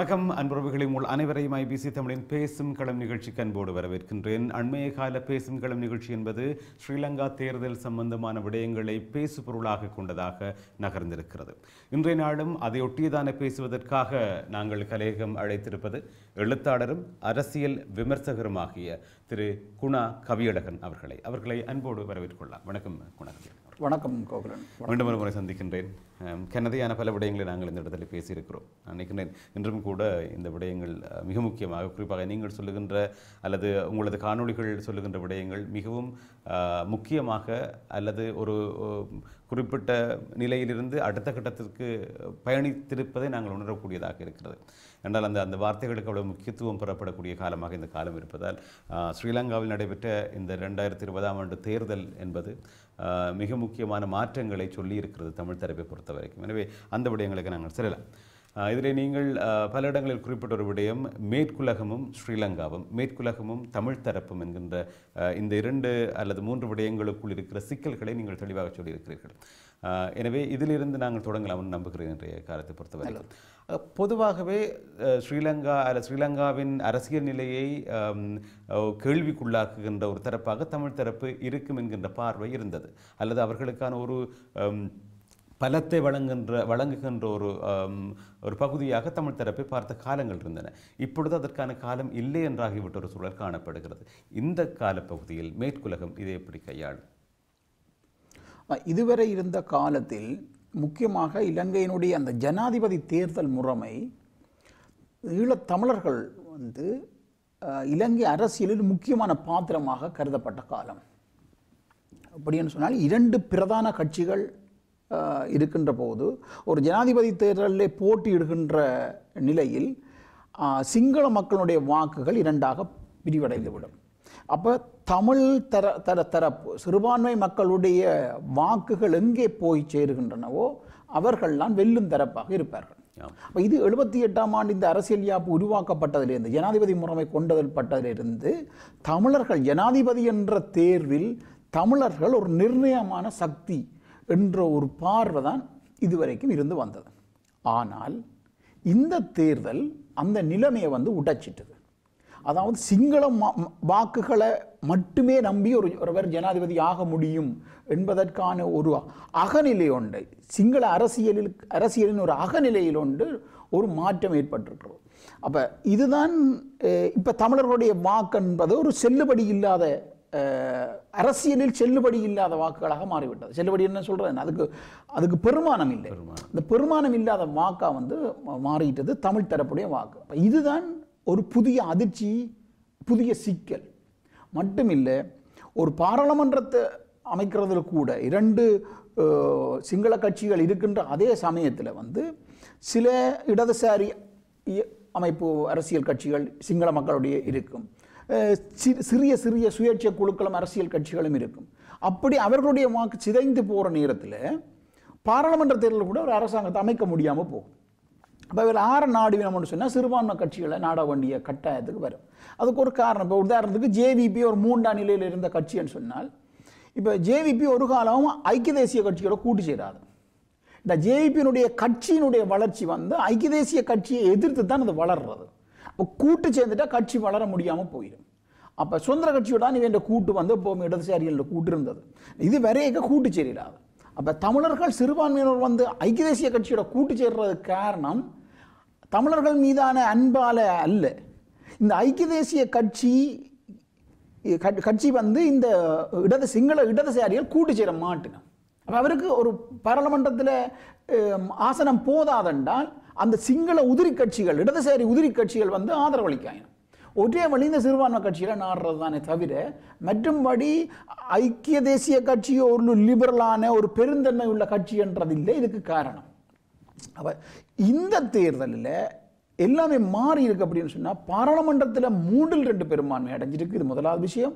வணக்கம் அன்புறவுகளை உங்கள் அனைவரையும் ஐபிசி தமிழின் பேசும் களம் நிகழ்ச்சிக்கு அன்போடு வரவேற்கின்றேன் அண்மைய கால பேசும் களம் நிகழ்ச்சி என்பது ஸ்ரீலங்கா தேர்தல் சம்பந்தமான விடயங்களை பேசு பொருளாக கொண்டதாக நகர்ந்திருக்கிறது இன்றைய நாளும் அதையொட்டியதான பேசுவதற்காக நாங்கள் கலையகம் அழைத்திருப்பது எழுத்தாளரும் அரசியல் விமர்சகருமாகிய திரு குணா கவியழகன் அவர்களை அவர்களை அன்போடு வரவேற்கொள்ளலாம் வணக்கம் குணா வணக்கம் கோகுலன் மீண்டும் ஒரு முறை சந்திக்கின்றேன் கனதையான பல விடயங்களை நாங்கள் இந்த இடத்துல பேசியிருக்கிறோம் நினைக்கின்றேன் இன்றும் கூட இந்த விடயங்கள் மிக முக்கியமாக குறிப்பாக நீங்கள் சொல்லுகின்ற அல்லது உங்களது காணொளிகள் சொல்லுகின்ற விடயங்கள் மிகவும் முக்கியமாக அல்லது ஒரு குறிப்பிட்ட நிலையிலிருந்து அடுத்த கட்டத்திற்கு பயணித்திருப்பதை நாங்கள் உணரக்கூடியதாக இருக்கிறது என்றால் அந்த அந்த வார்த்தைகளுக்கு அவ்வளோ முக்கியத்துவம் பெறப்படக்கூடிய காலமாக இந்த காலம் இருப்பதால் ஸ்ரீலங்காவில் நடைபெற்ற இந்த ரெண்டாயிரத்தி இருபதாம் ஆண்டு தேர்தல் என்பது மிக முக்கியமான மாற்றங்களை சொல்லி இருக்கிறது தமிழ் தரப்பை பொறுத்த வரைக்கும் எனவே அந்த விடயங்களுக்கு நாங்கள் செல்லலாம் இதில் நீங்கள் பல இடங்களில் குறிப்பிட்ட ஒரு விடயம் மேற்குலகமும் ஸ்ரீலங்காவும் மேற்குலகமும் தமிழ் தரப்பும் என்கின்ற இந்த இரண்டு அல்லது மூன்று விடயங்களுக்குள் இருக்கிற சிக்கல்களை நீங்கள் தெளிவாக சொல்லியிருக்கிறீர்கள் எனவே இதிலிருந்து நாங்கள் தொடங்கலாம் நம்புகிறேன் இன்றைய காலத்தை பொறுத்தவரை பொதுவாகவே ஸ்ரீலங்கா அல்ல ஸ்ரீலங்காவின் அரசியல் நிலையை கேள்விக்குள்ளாக்குகின்ற ஒரு தரப்பாக தமிழ் தரப்பு இருக்கும் என்கின்ற பார்வை இருந்தது அல்லது அவர்களுக்கான ஒரு பலத்தை வழங்குகின்ற வழங்குகின்ற ஒரு ஒரு பகுதியாக தமிழ் தரப்பை பார்த்த காலங்கள் இருந்தன இப்பொழுது அதற்கான காலம் இல்லை என்றாகிவிட்ட ஒரு சூழல் காணப்படுகிறது இந்த காலப்பகுதியில் மேற்குலகம் இதை எப்படி கையாளும் இதுவரை இருந்த காலத்தில் முக்கியமாக இலங்கையினுடைய அந்த ஜனாதிபதி தேர்தல் முறைமை ஈழத்தமிழர்கள் வந்து இலங்கை அரசியலில் முக்கியமான பாத்திரமாக கருதப்பட்ட காலம் அப்படின்னு சொன்னால் இரண்டு பிரதான கட்சிகள் இருக்கின்ற போது ஒரு ஜனாதிபதி தேர்தலில் போட்டியிடுகின்ற நிலையில் சிங்கள மக்களுடைய வாக்குகள் இரண்டாக விரிவடைந்துவிடும் அப்போ தமிழ் தர தர தரப்பு சிறுபான்மை மக்களுடைய வாக்குகள் எங்கே போய் சேருகின்றனவோ அவர்கள்லாம் வெல்லும் தரப்பாக இருப்பார்கள் அப்போ இது எழுபத்தி எட்டாம் ஆண்டு இந்த அரசியல் யாப்பு உருவாக்கப்பட்டதிலிருந்து ஜனாதிபதி முறைமை பட்டதிலிருந்து தமிழர்கள் ஜனாதிபதி என்ற தேர்வில் தமிழர்கள் ஒரு நிர்ணயமான சக்தி என்ற ஒரு பார்வை தான் இதுவரைக்கும் இருந்து வந்தது ஆனால் இந்த தேர்தல் அந்த நிலைமையை வந்து உடைச்சிட்டது அதாவது சிங்கள வாக்குகளை மட்டுமே நம்பி ஒரு ஒருவர் ஜனாதிபதி ஆக முடியும் என்பதற்கான ஒரு அகநிலை உண்டு சிங்கள அரசியலில் அரசியலின் ஒரு அகநிலையில் ஒன்று ஒரு மாற்றம் ஏற்பட்டிருக்கிறோம் அப்போ இதுதான் இப்போ தமிழர்களுடைய வாக்கு என்பது ஒரு செல்லுபடி இல்லாத அரசியலில் செல்லுபடி இல்லாத வாக்குகளாக மாறிவிட்டது செல்லுபடி என்ன சொல்கிறேன் அதுக்கு அதுக்கு பெருமானம் இல்லை இந்த பெருமானம் இல்லாத வாக்காக வந்து மாறிட்டது தமிழ் தரப்புடைய வாக்கு இதுதான் ஒரு புதிய அதிர்ச்சி புதிய சிக்கல் மட்டுமில்லை ஒரு பாராளுமன்றத்தை அமைக்கிறதுல கூட இரண்டு சிங்கள கட்சிகள் இருக்கின்ற அதே சமயத்தில் வந்து சில இடதுசாரி அமைப்பு அரசியல் கட்சிகள் சிங்கள மக்களுடைய இருக்கும் சிறிய சிறிய சுயேட்சை குழுக்களும் அரசியல் கட்சிகளும் இருக்கும் அப்படி அவர்களுடைய வாக்கு சிதைந்து போகிற நேரத்தில் பாராளுமன்ற தேர்தலில் கூட ஒரு அரசாங்கத்தை அமைக்க முடியாமல் போகும் இப்போ இவர் ஆறு நாடு வேணும்னு சொன்னால் சிறுபான்மை கட்சிகளை நாட வேண்டிய கட்டாயத்துக்கு வரும் அதுக்கு ஒரு காரணம் இப்போ உதாரணத்துக்கு ஜேவிபி ஒரு மூன்றாம் நிலையில் இருந்த கட்சின்னு சொன்னால் இப்போ ஜேவிபி ஒரு காலமும் ஐக்கிய தேசிய கட்சியோட கூட்டு சேராது இந்த ஜேவிபியினுடைய கட்சியினுடைய வளர்ச்சி வந்து ஐக்கிய தேசிய கட்சியை எதிர்த்து தான் அது வளர்றது இப்போ கூட்டு சேர்ந்துட்டா கட்சி வளர முடியாமல் போயிடும் அப்போ சுதந்திர கட்சியோட இவன் கூட்டு வந்து இப்போ இடதுசாரிகளில் கூட்டு இருந்தது இது வரையக்க கூட்டு சேரிடாது அப்போ தமிழர்கள் சிறுபான்மையினர் வந்து ஐக்கிய தேசிய கட்சியோட கூட்டு சேர்றது காரணம் தமிழர்கள் மீதான அன்பால் அல்ல இந்த ஐக்கிய தேசிய கட்சி கட்சி வந்து இந்த இடது சிங்கள இடதுசாரிகள் கூட்டு சேர மாட்டுங்க அப்போ அவருக்கு ஒரு பாராளுமன்றத்தில் ஆசனம் போதாதென்றால் அந்த சிங்கள உதிரி கட்சிகள் இடதுசாரி உதிரி கட்சிகள் வந்து ஆதரவளிக்காயின ஒரே வழி இந்த சிறுபான்மை கட்சியில் நாடுறது தானே தவிர மற்றும்படி ஐக்கிய தேசிய கட்சியோ ஒரு லிபரலான ஒரு பெருந்தன்மை உள்ள கட்சி என்றதில்லை இதுக்கு காரணம் அப்போ இந்த தேர்தலில் எல்லாமே மாறி இருக்கு அப்படின்னு சொன்னால் பாராளுமன்றத்தில் மூன்றில் ரெண்டு பெரும்பான்மை அடைஞ்சிருக்கு இது முதலாவது விஷயம்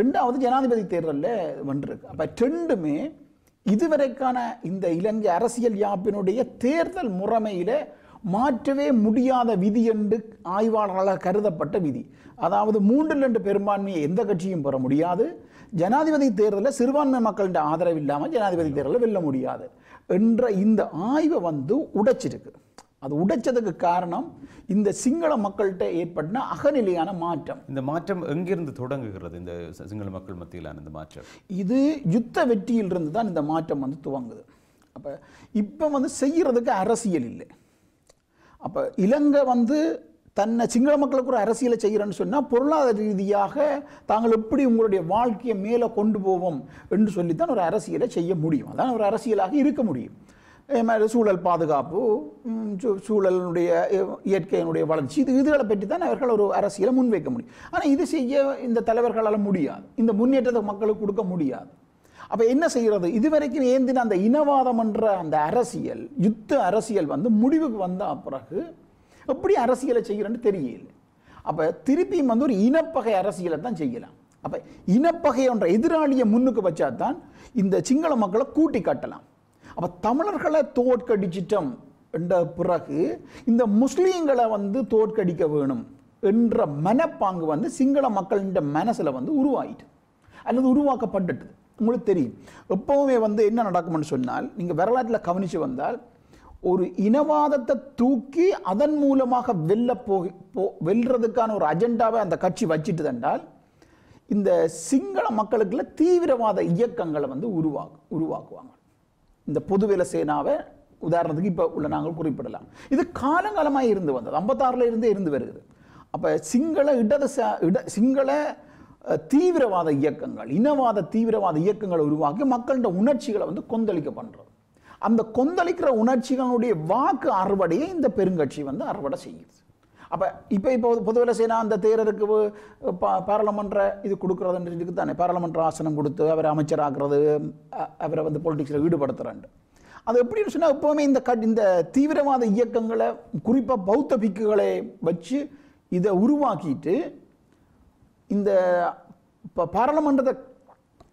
ரெண்டாவது ஜனாதிபதி தேர்தலில் வென்றிருக்கு அப்போ ரெண்டுமே இதுவரைக்கான இந்த இலங்கை அரசியல் யாப்பினுடைய தேர்தல் முறைமையில மாற்றவே முடியாத விதி என்று ஆய்வாளர்களாக கருதப்பட்ட விதி அதாவது மூன்றில் ரெண்டு பெரும்பான்மையை எந்த கட்சியும் பெற முடியாது ஜனாதிபதி தேர்தலில் சிறுபான்மை மக்களின் ஆதரவு இல்லாமல் ஜனாதிபதி தேர்தலில் வெல்ல முடியாது என்ற இந்த ஆய்வை வந்து உடைச்சிருக்கு அது உடைச்சதுக்கு காரணம் இந்த சிங்கள மக்கள்கிட்ட ஏற்பட்ட அகநிலையான மாற்றம் இந்த மாற்றம் எங்கிருந்து தொடங்குகிறது இந்த சிங்கள மக்கள் மத்தியிலான இந்த மாற்றம் இது யுத்த வெற்றியிலிருந்து தான் இந்த மாற்றம் வந்து துவங்குது அப்போ இப்போ வந்து செய்கிறதுக்கு அரசியல் இல்லை அப்போ இலங்கை வந்து தன்னை சிங்கள மக்களுக்கு ஒரு அரசியலை செய்கிறேன்னு சொன்னால் பொருளாதார ரீதியாக தாங்கள் எப்படி உங்களுடைய வாழ்க்கையை மேலே கொண்டு போவோம் என்று சொல்லித்தான் ஒரு அரசியலை செய்ய முடியும் அதான் ஒரு அரசியலாக இருக்க முடியும் மாதிரி சூழல் பாதுகாப்பு சூழலினுடைய இயற்கையினுடைய வளர்ச்சி இது இதுகளை பற்றி தான் அவர்கள் ஒரு அரசியலை முன்வைக்க முடியும் ஆனால் இது செய்ய இந்த தலைவர்களால் முடியாது இந்த முன்னேற்றத்தை மக்களுக்கு கொடுக்க முடியாது அப்போ என்ன செய்கிறது இதுவரைக்கும் ஏந்தின அந்த இனவாதம் என்ற அந்த அரசியல் யுத்த அரசியல் வந்து முடிவுக்கு வந்த பிறகு எப்படி அரசியலை செய்கிறேன்னு தெரியல அப்போ திருப்பியும் வந்து ஒரு இனப்பகை அரசியலை தான் செய்யலாம் அப்போ இனப்பகை என்ற எதிராளியை முன்னுக்கு வச்சா தான் இந்த சிங்கள மக்களை கூட்டி காட்டலாம் அப்போ தமிழர்களை தோற்கடிச்சிட்டோம் என்ற பிறகு இந்த முஸ்லீம்களை வந்து தோற்கடிக்க வேணும் என்ற மனப்பாங்கு வந்து சிங்கள மக்களின் மனசில் வந்து உருவாயிட்டு அல்லது உருவாக்கப்பட்டுட்டு உங்களுக்கு தெரியும் எப்போவுமே வந்து என்ன நடக்கும்னு சொன்னால் நீங்கள் வரலாற்றில் கவனித்து வந்தால் ஒரு இனவாதத்தை தூக்கி அதன் மூலமாக வெல்ல போ வெல்றதுக்கான ஒரு அஜெண்டாவை அந்த கட்சி வச்சுட்டு தண்டால் இந்த சிங்கள மக்களுக்குள்ள தீவிரவாத இயக்கங்களை வந்து உருவாக்கு உருவாக்குவாங்க இந்த பொதுவேல சேனாவை உதாரணத்துக்கு இப்போ உள்ள நாங்கள் குறிப்பிடலாம் இது காலங்காலமாக இருந்து வந்தது ஐம்பத்தாறுல இருந்தே இருந்து வருகிறது அப்போ சிங்கள இடதுச இட சிங்கள தீவிரவாத இயக்கங்கள் இனவாத தீவிரவாத இயக்கங்களை உருவாக்கி மக்களோட உணர்ச்சிகளை வந்து கொந்தளிக்க பண்ணுறது அந்த கொந்தளிக்கிற உணர்ச்சிகளுடைய வாக்கு அறுவடையை இந்த பெருங்கட்சி வந்து அறுவடை செய்யுது அப்போ இப்போ இப்போ பொதுவாக செய்யணும் அந்த தேரருக்கு பா பாராளுமன்ற இது கொடுக்குறதுன்றதுக்கு தானே பாராளுமன்ற ஆசனம் கொடுத்து அவரை அமைச்சராக்குறது அவரை வந்து பொலிட்டிக்ஸில் ஈடுபடுத்துகிறாண்டு அது எப்படின்னு சொன்னால் எப்போவுமே இந்த கட் இந்த தீவிரவாத இயக்கங்களை குறிப்பாக பௌத்த பிக்குகளை வச்சு இதை உருவாக்கிட்டு இந்த இப்போ பாராளுமன்றத்தை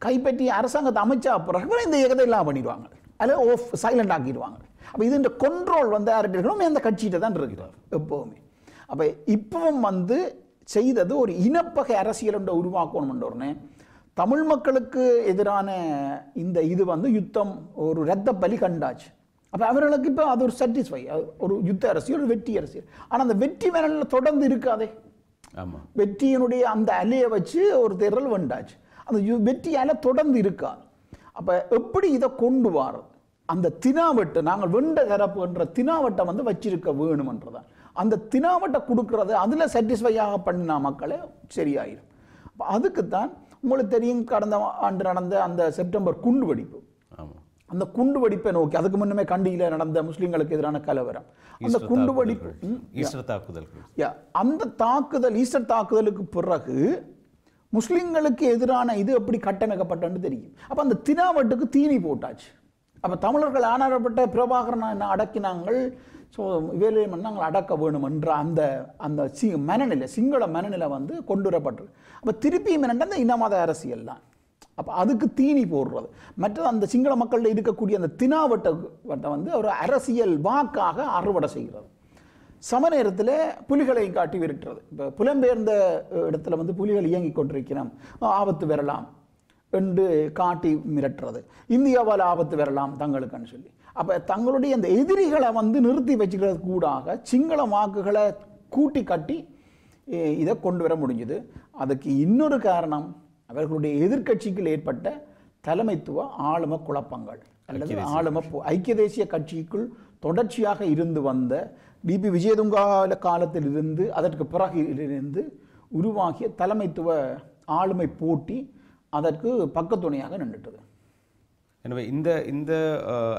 கைப்பற்றி அரசாங்கத்தை அமைச்சா பிறகு இந்த இயக்கத்தை எல்லாம் பண்ணிடுவாங்க அதில் ஓஃப் சைலண்ட் ஆக்கிடுவாங்க அப்போ இது இந்த கண்ட்ரோல் வந்து யார்கிட்ட இருக்கணும் அந்த கட்சிகிட்ட தான் இருக்கிறார் எப்போவுமே அப்போ இப்பவும் வந்து செய்தது ஒரு இனப்பகை அரசியல் ஒன்றை உடனே தமிழ் மக்களுக்கு எதிரான இந்த இது வந்து யுத்தம் ஒரு ரத்த பலி கண்டாச்சு அப்போ அவர்களுக்கு இப்போ அது ஒரு சாட்டிஸ்ஃபை ஒரு யுத்த அரசியல் ஒரு வெற்றி அரசியல் ஆனால் அந்த வெற்றி மேலில் தொடர்ந்து இருக்காதே ஆமாம் வெற்றியினுடைய அந்த அலையை வச்சு ஒரு தேர்தல் வந்தாச்சு அந்த வெற்றி அலை தொடர்ந்து இருக்கா அப்போ எப்படி இதை கொண்டு வர அந்த தினாவட்டு நாங்கள் வெண்ட தரப்புன்ற தினாவட்டை வந்து வச்சிருக்க வேணுமன்றதான் அந்த தினாவட்டை கொடுக்கறது அதில் சாட்டிஸ்ஃபையாக பண்ணினா மக்களே சரியாயிடும் அப்போ அதுக்குத்தான் உங்களுக்கு தெரியும் கடந்த ஆண்டு நடந்த அந்த செப்டம்பர் குண்டு வெடிப்பு அந்த குண்டு வெடிப்பை நோக்கி அதுக்கு முன்னமே கண்டியில் நடந்த முஸ்லீம்களுக்கு எதிரான கலவரம் அந்த குண்டு வெடிப்பு ஈஸ்டர் தாக்குதல் அந்த தாக்குதல் ஈஸ்டர் தாக்குதலுக்கு பிறகு முஸ்லீம்களுக்கு எதிரான இது எப்படி கட்டமைக்கப்பட்டன்னு தெரியும் அப்போ அந்த தினாவட்டுக்கு தீனி போட்டாச்சு அப்போ தமிழர்கள் ஆனாரப்பட்ட பிரபாகரன் அடக்கினாங்கள் ஸோ வேலை நாங்கள் அடக்க வேணும் என்ற அந்த அந்த சி மனநிலை சிங்கள மனநிலை வந்து கொண்டு வரப்பட்டது அப்போ திருப்பியும் என்னென்னா இந்த இனமாத அரசியல் தான் அப்போ அதுக்கு தீனி போடுறது மற்றது அந்த சிங்கள மக்களில் இருக்கக்கூடிய அந்த தினாவட்ட வட்டம் வந்து ஒரு அரசியல் வாக்காக அறுவடை செய்கிறது சம நேரத்தில் புலிகளை காட்டி விரட்டுறது இப்போ புலம்பெயர்ந்த இடத்துல வந்து புலிகள் இயங்கி கொண்டிருக்கிறோம் ஆபத்து வரலாம் என்று காட்டி மிரட்டுறது இந்தியாவால் ஆபத்து வரலாம் தங்களுக்குன்னு சொல்லி அப்போ தங்களுடைய அந்த எதிரிகளை வந்து நிறுத்தி வச்சுக்கிறது கூடாக சிங்கள வாக்குகளை கூட்டி கட்டி இதை கொண்டு வர முடிஞ்சுது அதுக்கு இன்னொரு காரணம் அவர்களுடைய எதிர்கட்சிக்குள் ஏற்பட்ட தலைமைத்துவ ஆளும குழப்பங்கள் அல்லது ஆளும ஐக்கிய தேசிய கட்சிக்குள் தொடர்ச்சியாக இருந்து வந்த டிபி விஜயதுங்கால காலத்தில் இருந்து அதற்கு பிறகு இருந்து உருவாகிய தலைமைத்துவ ஆளுமை போட்டி அதற்கு பக்கத்துணையாக நின்றுட்டது எனவே இந்த இந்த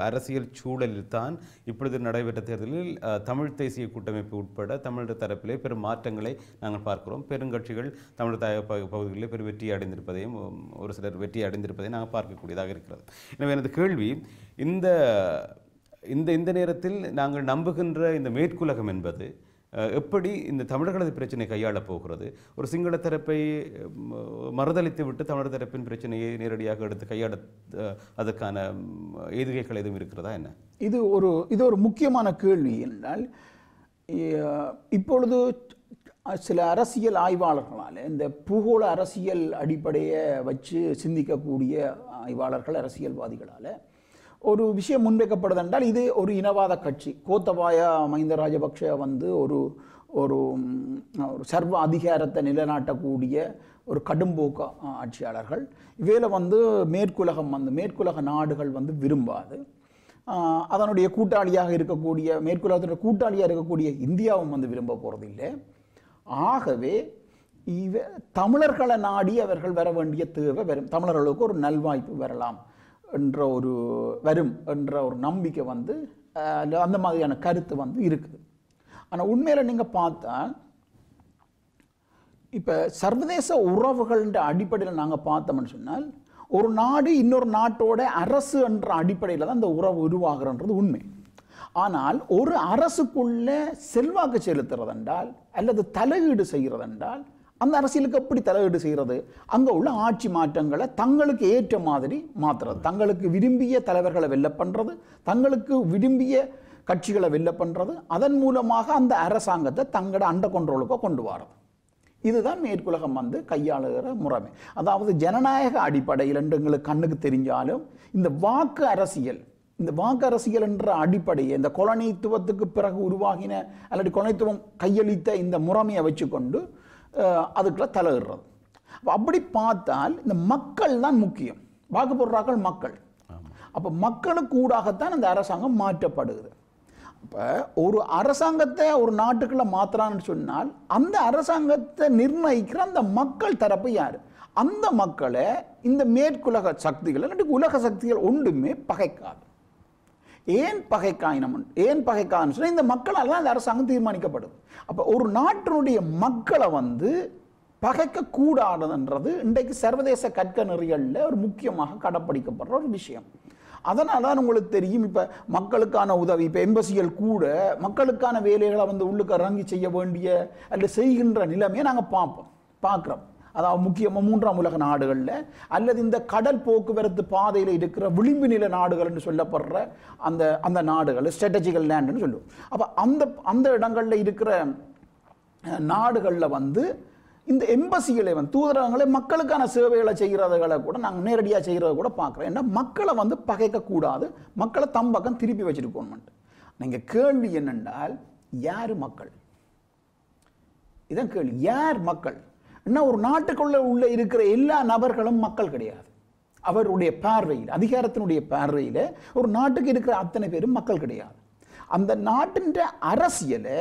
அரசியல் சூழலில் தான் இப்பொழுது நடைபெற்ற தேர்தலில் தமிழ் தேசிய கூட்டமைப்பு உட்பட தமிழர் தரப்பிலே பெரும் மாற்றங்களை நாங்கள் பார்க்கிறோம் பெருங்கட்சிகள் தமிழர் தாய பகுதிகளில் பெரும் வெற்றி அடைந்திருப்பதையும் ஒரு சிலர் வெற்றி அடைந்திருப்பதையும் நாங்கள் பார்க்கக்கூடியதாக இருக்கிறது எனவே எனது கேள்வி இந்த இந்த இந்த நேரத்தில் நாங்கள் நம்புகின்ற இந்த மேற்குலகம் என்பது எப்படி இந்த தமிழர்களது பிரச்சனை கையாள போகிறது ஒரு சிங்கள தரப்பை மறுதளித்து விட்டு தமிழர் தரப்பின் பிரச்சனையை நேரடியாக எடுத்து கையாள அதற்கான எதுகைகள் எதுவும் இருக்கிறதா என்ன இது ஒரு இது ஒரு முக்கியமான கேள்வி என்றால் இப்பொழுது சில அரசியல் ஆய்வாளர்களால் இந்த பூகோள அரசியல் அடிப்படையை வச்சு சிந்திக்கக்கூடிய ஆய்வாளர்கள் அரசியல்வாதிகளால் ஒரு விஷயம் முன்வைக்கப்படுது என்றால் இது ஒரு இனவாத கட்சி கோத்தபாய மஹிந்த ராஜபக்ஷ வந்து ஒரு ஒரு ஒரு சர்வ அதிகாரத்தை நிலைநாட்டக்கூடிய ஒரு கடும்போக்க ஆட்சியாளர்கள் இவையில் வந்து மேற்குலகம் வந்து மேற்குலக நாடுகள் வந்து விரும்பாது அதனுடைய கூட்டாளியாக இருக்கக்கூடிய மேற்குலகத்தினுடைய கூட்டாளியாக இருக்கக்கூடிய இந்தியாவும் வந்து விரும்ப போகிறதில்லை ஆகவே இவ தமிழர்களை நாடி அவர்கள் வர வேண்டிய தேவை வரும் தமிழர்களுக்கு ஒரு நல்வாய்ப்பு வரலாம் என்ற ஒரு வரும் என்ற ஒரு நம்பிக்கை வந்து அந்த மாதிரியான கருத்து வந்து இருக்குது ஆனால் உண்மையில் நீங்கள் பார்த்தா இப்போ சர்வதேச உறவுகள்ன்ற அடிப்படையில் நாங்கள் பார்த்தோம்னு சொன்னால் ஒரு நாடு இன்னொரு நாட்டோட அரசு என்ற அடிப்படையில் தான் அந்த உறவு உருவாகிறன்றது உண்மை ஆனால் ஒரு அரசுக்குள்ளே செல்வாக்கு செலுத்துறதென்றால் அல்லது தலையீடு செய்கிறதென்றால் அந்த அரசியலுக்கு எப்படி தலையீடு செய்கிறது அங்கே உள்ள ஆட்சி மாற்றங்களை தங்களுக்கு ஏற்ற மாதிரி மாற்றுறது தங்களுக்கு விரும்பிய தலைவர்களை வெல்ல பண்ணுறது தங்களுக்கு விரும்பிய கட்சிகளை வெல்ல பண்ணுறது அதன் மூலமாக அந்த அரசாங்கத்தை தங்களோட அண்ட கொண்ட்ரோலுக்கு கொண்டு வரது இதுதான் மேற்குலகம் வந்து கையாளுகிற முறைமை அதாவது ஜனநாயக அடிப்படையில் எங்களுக்கு கண்ணுக்கு தெரிஞ்சாலும் இந்த வாக்கு அரசியல் இந்த வாக்கு அரசியல் என்ற அடிப்படையை இந்த கொலனித்துவத்துக்கு பிறகு உருவாகின அல்லது கொலனித்துவம் கையளித்த இந்த முறைமையை வச்சுக்கொண்டு அதுக்குள்ள தலையிடுறது அப்படி பார்த்தால் இந்த மக்கள் தான் முக்கியம் வாக்கு மக்கள் அப்போ மக்களுக்கு ஊடாகத்தான் அந்த அரசாங்கம் மாற்றப்படுகிறது இப்போ ஒரு அரசாங்கத்தை ஒரு நாட்டுக்குள்ளே மாற்றுறான்னு சொன்னால் அந்த அரசாங்கத்தை நிர்ணயிக்கிற அந்த மக்கள் தரப்பு யார் அந்த மக்களை இந்த மேற்குலக சக்திகள் இல்லாட்டி உலக சக்திகள் ஒன்றுமே பகைக்காது ஏன் பகைக்காயினம் ஏன் பகைக்காயினம் சொன்னால் இந்த மக்களால் அந்த அரசாங்கம் தீர்மானிக்கப்படும் அப்போ ஒரு நாட்டினுடைய மக்களை வந்து பகைக்கக்கூடாதுன்றது இன்றைக்கு சர்வதேச கற்க நெறிகளில் ஒரு முக்கியமாக கடைப்பிடிக்கப்படுற ஒரு விஷயம் அதனால் தான் உங்களுக்கு தெரியும் இப்போ மக்களுக்கான உதவி இப்போ எம்பசிகள் கூட மக்களுக்கான வேலைகளை வந்து உள்ளுக்கு இறங்கி செய்ய வேண்டிய அல்லது செய்கின்ற நிலைமையை நாங்கள் பார்ப்போம் பார்க்குறோம் அதாவது முக்கியமாக மூன்றாம் உலக நாடுகளில் அல்லது இந்த கடல் போக்குவரத்து பாதையில் இருக்கிற விளிம்பு நில நாடுகள் என்று சொல்லப்படுற அந்த அந்த நாடுகள் ஸ்ட்ராட்டஜிக்கல் லேண்டுன்னு சொல்லுவோம் அப்போ அந்த அந்த இடங்களில் இருக்கிற நாடுகளில் வந்து இந்த எம்பசிகளை வந்து தூதரகங்களை மக்களுக்கான சேவைகளை செய்கிறதுகளை கூட நாங்கள் நேரடியாக செய்கிறத கூட பார்க்குறோம் ஏன்னா மக்களை வந்து பகைக்கக்கூடாது மக்களை தம்பக்கம் திருப்பி வச்சுட்டு போகணுமெண்ட்டு நீங்கள் கேள்வி என்னென்றால் யார் மக்கள் இதான் கேள்வி யார் மக்கள் என்ன ஒரு நாட்டுக்குள்ளே உள்ள இருக்கிற எல்லா நபர்களும் மக்கள் கிடையாது அவருடைய பார்வையில் அதிகாரத்தினுடைய பார்வையில் ஒரு நாட்டுக்கு இருக்கிற அத்தனை பேரும் மக்கள் கிடையாது அந்த நாட்டின் அரசியலை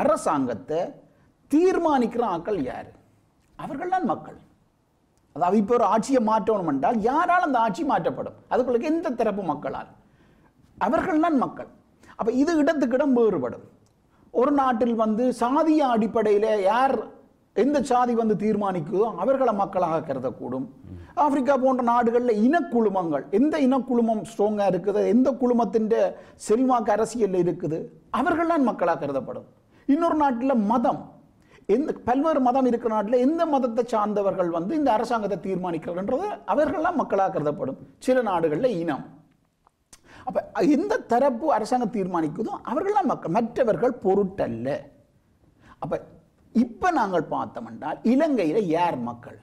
அரசாங்கத்தை தீர்மானிக்கிற ஆக்கள் யார் அவர்கள் தான் மக்கள் அதாவது இப்போ ஒரு ஆட்சியை மாற்றணும் என்றால் யாரால் அந்த ஆட்சி மாற்றப்படும் அதுக்குள்ள எந்த தரப்பு மக்களால் அவர்கள் தான் மக்கள் அப்போ இது இடத்துக்கிடம் வேறுபடும் ஒரு நாட்டில் வந்து சாதிய அடிப்படையில் யார் எந்த சாதி வந்து தீர்மானிக்குதோ அவர்களை மக்களாக கருதக்கூடும் ஆப்பிரிக்கா போன்ற நாடுகளில் இனக்குழுமங்கள் எந்த இனக்குழுமம் ஸ்ட்ராங்காக இருக்குது எந்த குழுமத்தின் செல்வாக்கு அரசியல் இருக்குது அவர்கள்லாம் மக்களாக கருதப்படும் இன்னொரு நாட்டில் மதம் எந்த பல்வேறு மதம் இருக்கிற நாட்டில் எந்த மதத்தை சார்ந்தவர்கள் வந்து இந்த அரசாங்கத்தை தீர்மானிக்கிறார்கள் அவர்கள்லாம் மக்களாக கருதப்படும் சில நாடுகளில் இனம் அப்போ எந்த தரப்பு அரசாங்கம் தீர்மானிக்குதோ அவர்கள்லாம் மக்கள் மற்றவர்கள் பொருட்டல்ல அப்போ இப்போ நாங்கள் பார்த்தோம் என்றால் இலங்கையில் யார் மக்கள்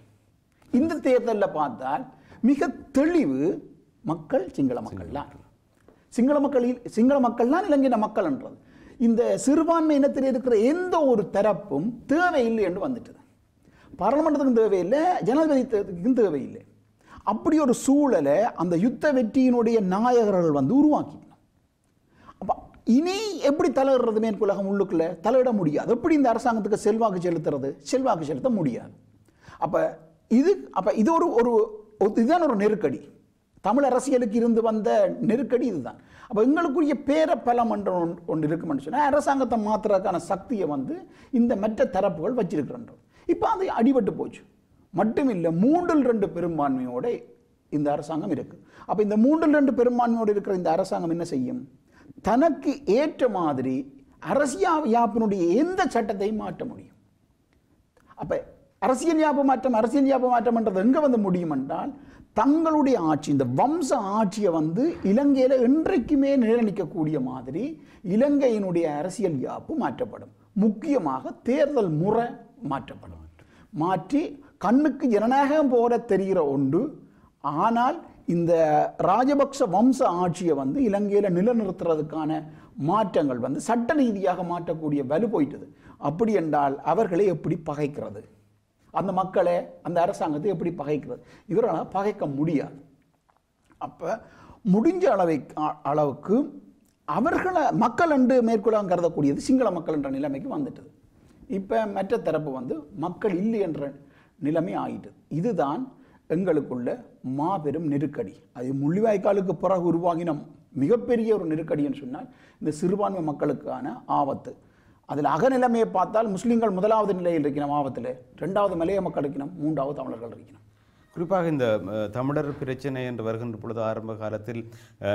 இந்த தேர்தலில் பார்த்தால் மிக தெளிவு மக்கள் சிங்கள மக்கள் தான் சிங்கள மக்கள் சிங்கள மக்கள் தான் இலங்கையின மக்கள்ன்றது இந்த சிறுபான்மை இனத்தில் இருக்கிற எந்த ஒரு தரப்பும் தேவையில்லை என்று வந்துட்டது பாராளுமன்றத்துக்கும் தேவையில்லை ஜனாதிபதிக்கும் தேவையில்லை அப்படி ஒரு சூழலை அந்த யுத்த வெற்றியினுடைய நாயகர்கள் வந்து உருவாக்கி இனி எப்படி தலையிடுறது மேற்குலகம் உள்ளுக்குள்ள தலையிட முடியாது எப்படி இந்த அரசாங்கத்துக்கு செல்வாக்கு செலுத்துறது செல்வாக்கு செலுத்த முடியாது அப்போ இது அப்போ இது ஒரு ஒரு இதுதான் ஒரு நெருக்கடி தமிழ் அரசியலுக்கு இருந்து வந்த நெருக்கடி இதுதான் அப்போ எங்களுக்குரிய பேரப்பலம் என்ற ஒன்று இருக்குமென்னு சொன்னால் அரசாங்கத்தை மாற்றுறதுக்கான சக்தியை வந்து இந்த மற்ற தரப்புகள் வச்சிருக்கிறோம் இப்போ அது அடிபட்டு போச்சு மட்டும் இல்லை மூன்றில் ரெண்டு பெரும்பான்மையோட இந்த அரசாங்கம் இருக்குது அப்போ இந்த மூன்றில் ரெண்டு பெரும்பான்மையோடு இருக்கிற இந்த அரசாங்கம் என்ன செய்யும் தனக்கு ஏற்ற மாதிரி அரசியல் யாப்பினுடைய எந்த சட்டத்தையும் மாற்ற முடியும் அப்போ அரசியல் யாப மாற்றம் அரசியல் யாப மாற்றம்ன்றது எங்கே வந்து முடியும் என்றால் தங்களுடைய ஆட்சி இந்த வம்ச ஆட்சியை வந்து இலங்கையில் என்றைக்குமே நிலநிற்கக்கூடிய மாதிரி இலங்கையினுடைய அரசியல் யாப்பு மாற்றப்படும் முக்கியமாக தேர்தல் முறை மாற்றப்படும் மாற்றி கண்ணுக்கு ஜனநாயகம் போல தெரிகிற ஒன்று ஆனால் இந்த ராஜபக்ச வம்ச ஆட்சியை வந்து இலங்கையில் நிலநிறுத்துறதுக்கான மாற்றங்கள் வந்து சட்ட ரீதியாக மாற்றக்கூடிய வலு போயிட்டது அப்படி என்றால் அவர்களை எப்படி பகைக்கிறது அந்த மக்களை அந்த அரசாங்கத்தை எப்படி பகைக்கிறது இவரால் பகைக்க முடியாது அப்போ முடிஞ்ச அளவை அளவுக்கு அவர்களை மக்கள் என்று மேற்கொள்ளாங்க கருதக்கூடியது சிங்கள மக்கள் என்ற நிலைமைக்கு வந்துட்டது இப்போ மற்ற தரப்பு வந்து மக்கள் இல்லை என்ற நிலைமை ஆகிட்டது இதுதான் எங்களுக்குள்ள மாபெரும் நெருக்கடி அது முள்ளிவாய்க்காலுக்கு பிறகு உருவாகின மிகப்பெரிய ஒரு நெருக்கடின்னு சொன்னால் இந்த சிறுபான்மை மக்களுக்கான ஆபத்து அதில் அகநிலைமையை பார்த்தால் முஸ்லீம்கள் முதலாவது நிலையில் இருக்கணும் ஆபத்தில் ரெண்டாவது மலைய மக்கள் இருக்கணும் மூன்றாவது தமிழர்கள் இருக்கணும் குறிப்பாக இந்த தமிழர் பிரச்சனை என்று வருகின்ற பொழுது ஆரம்ப காலத்தில்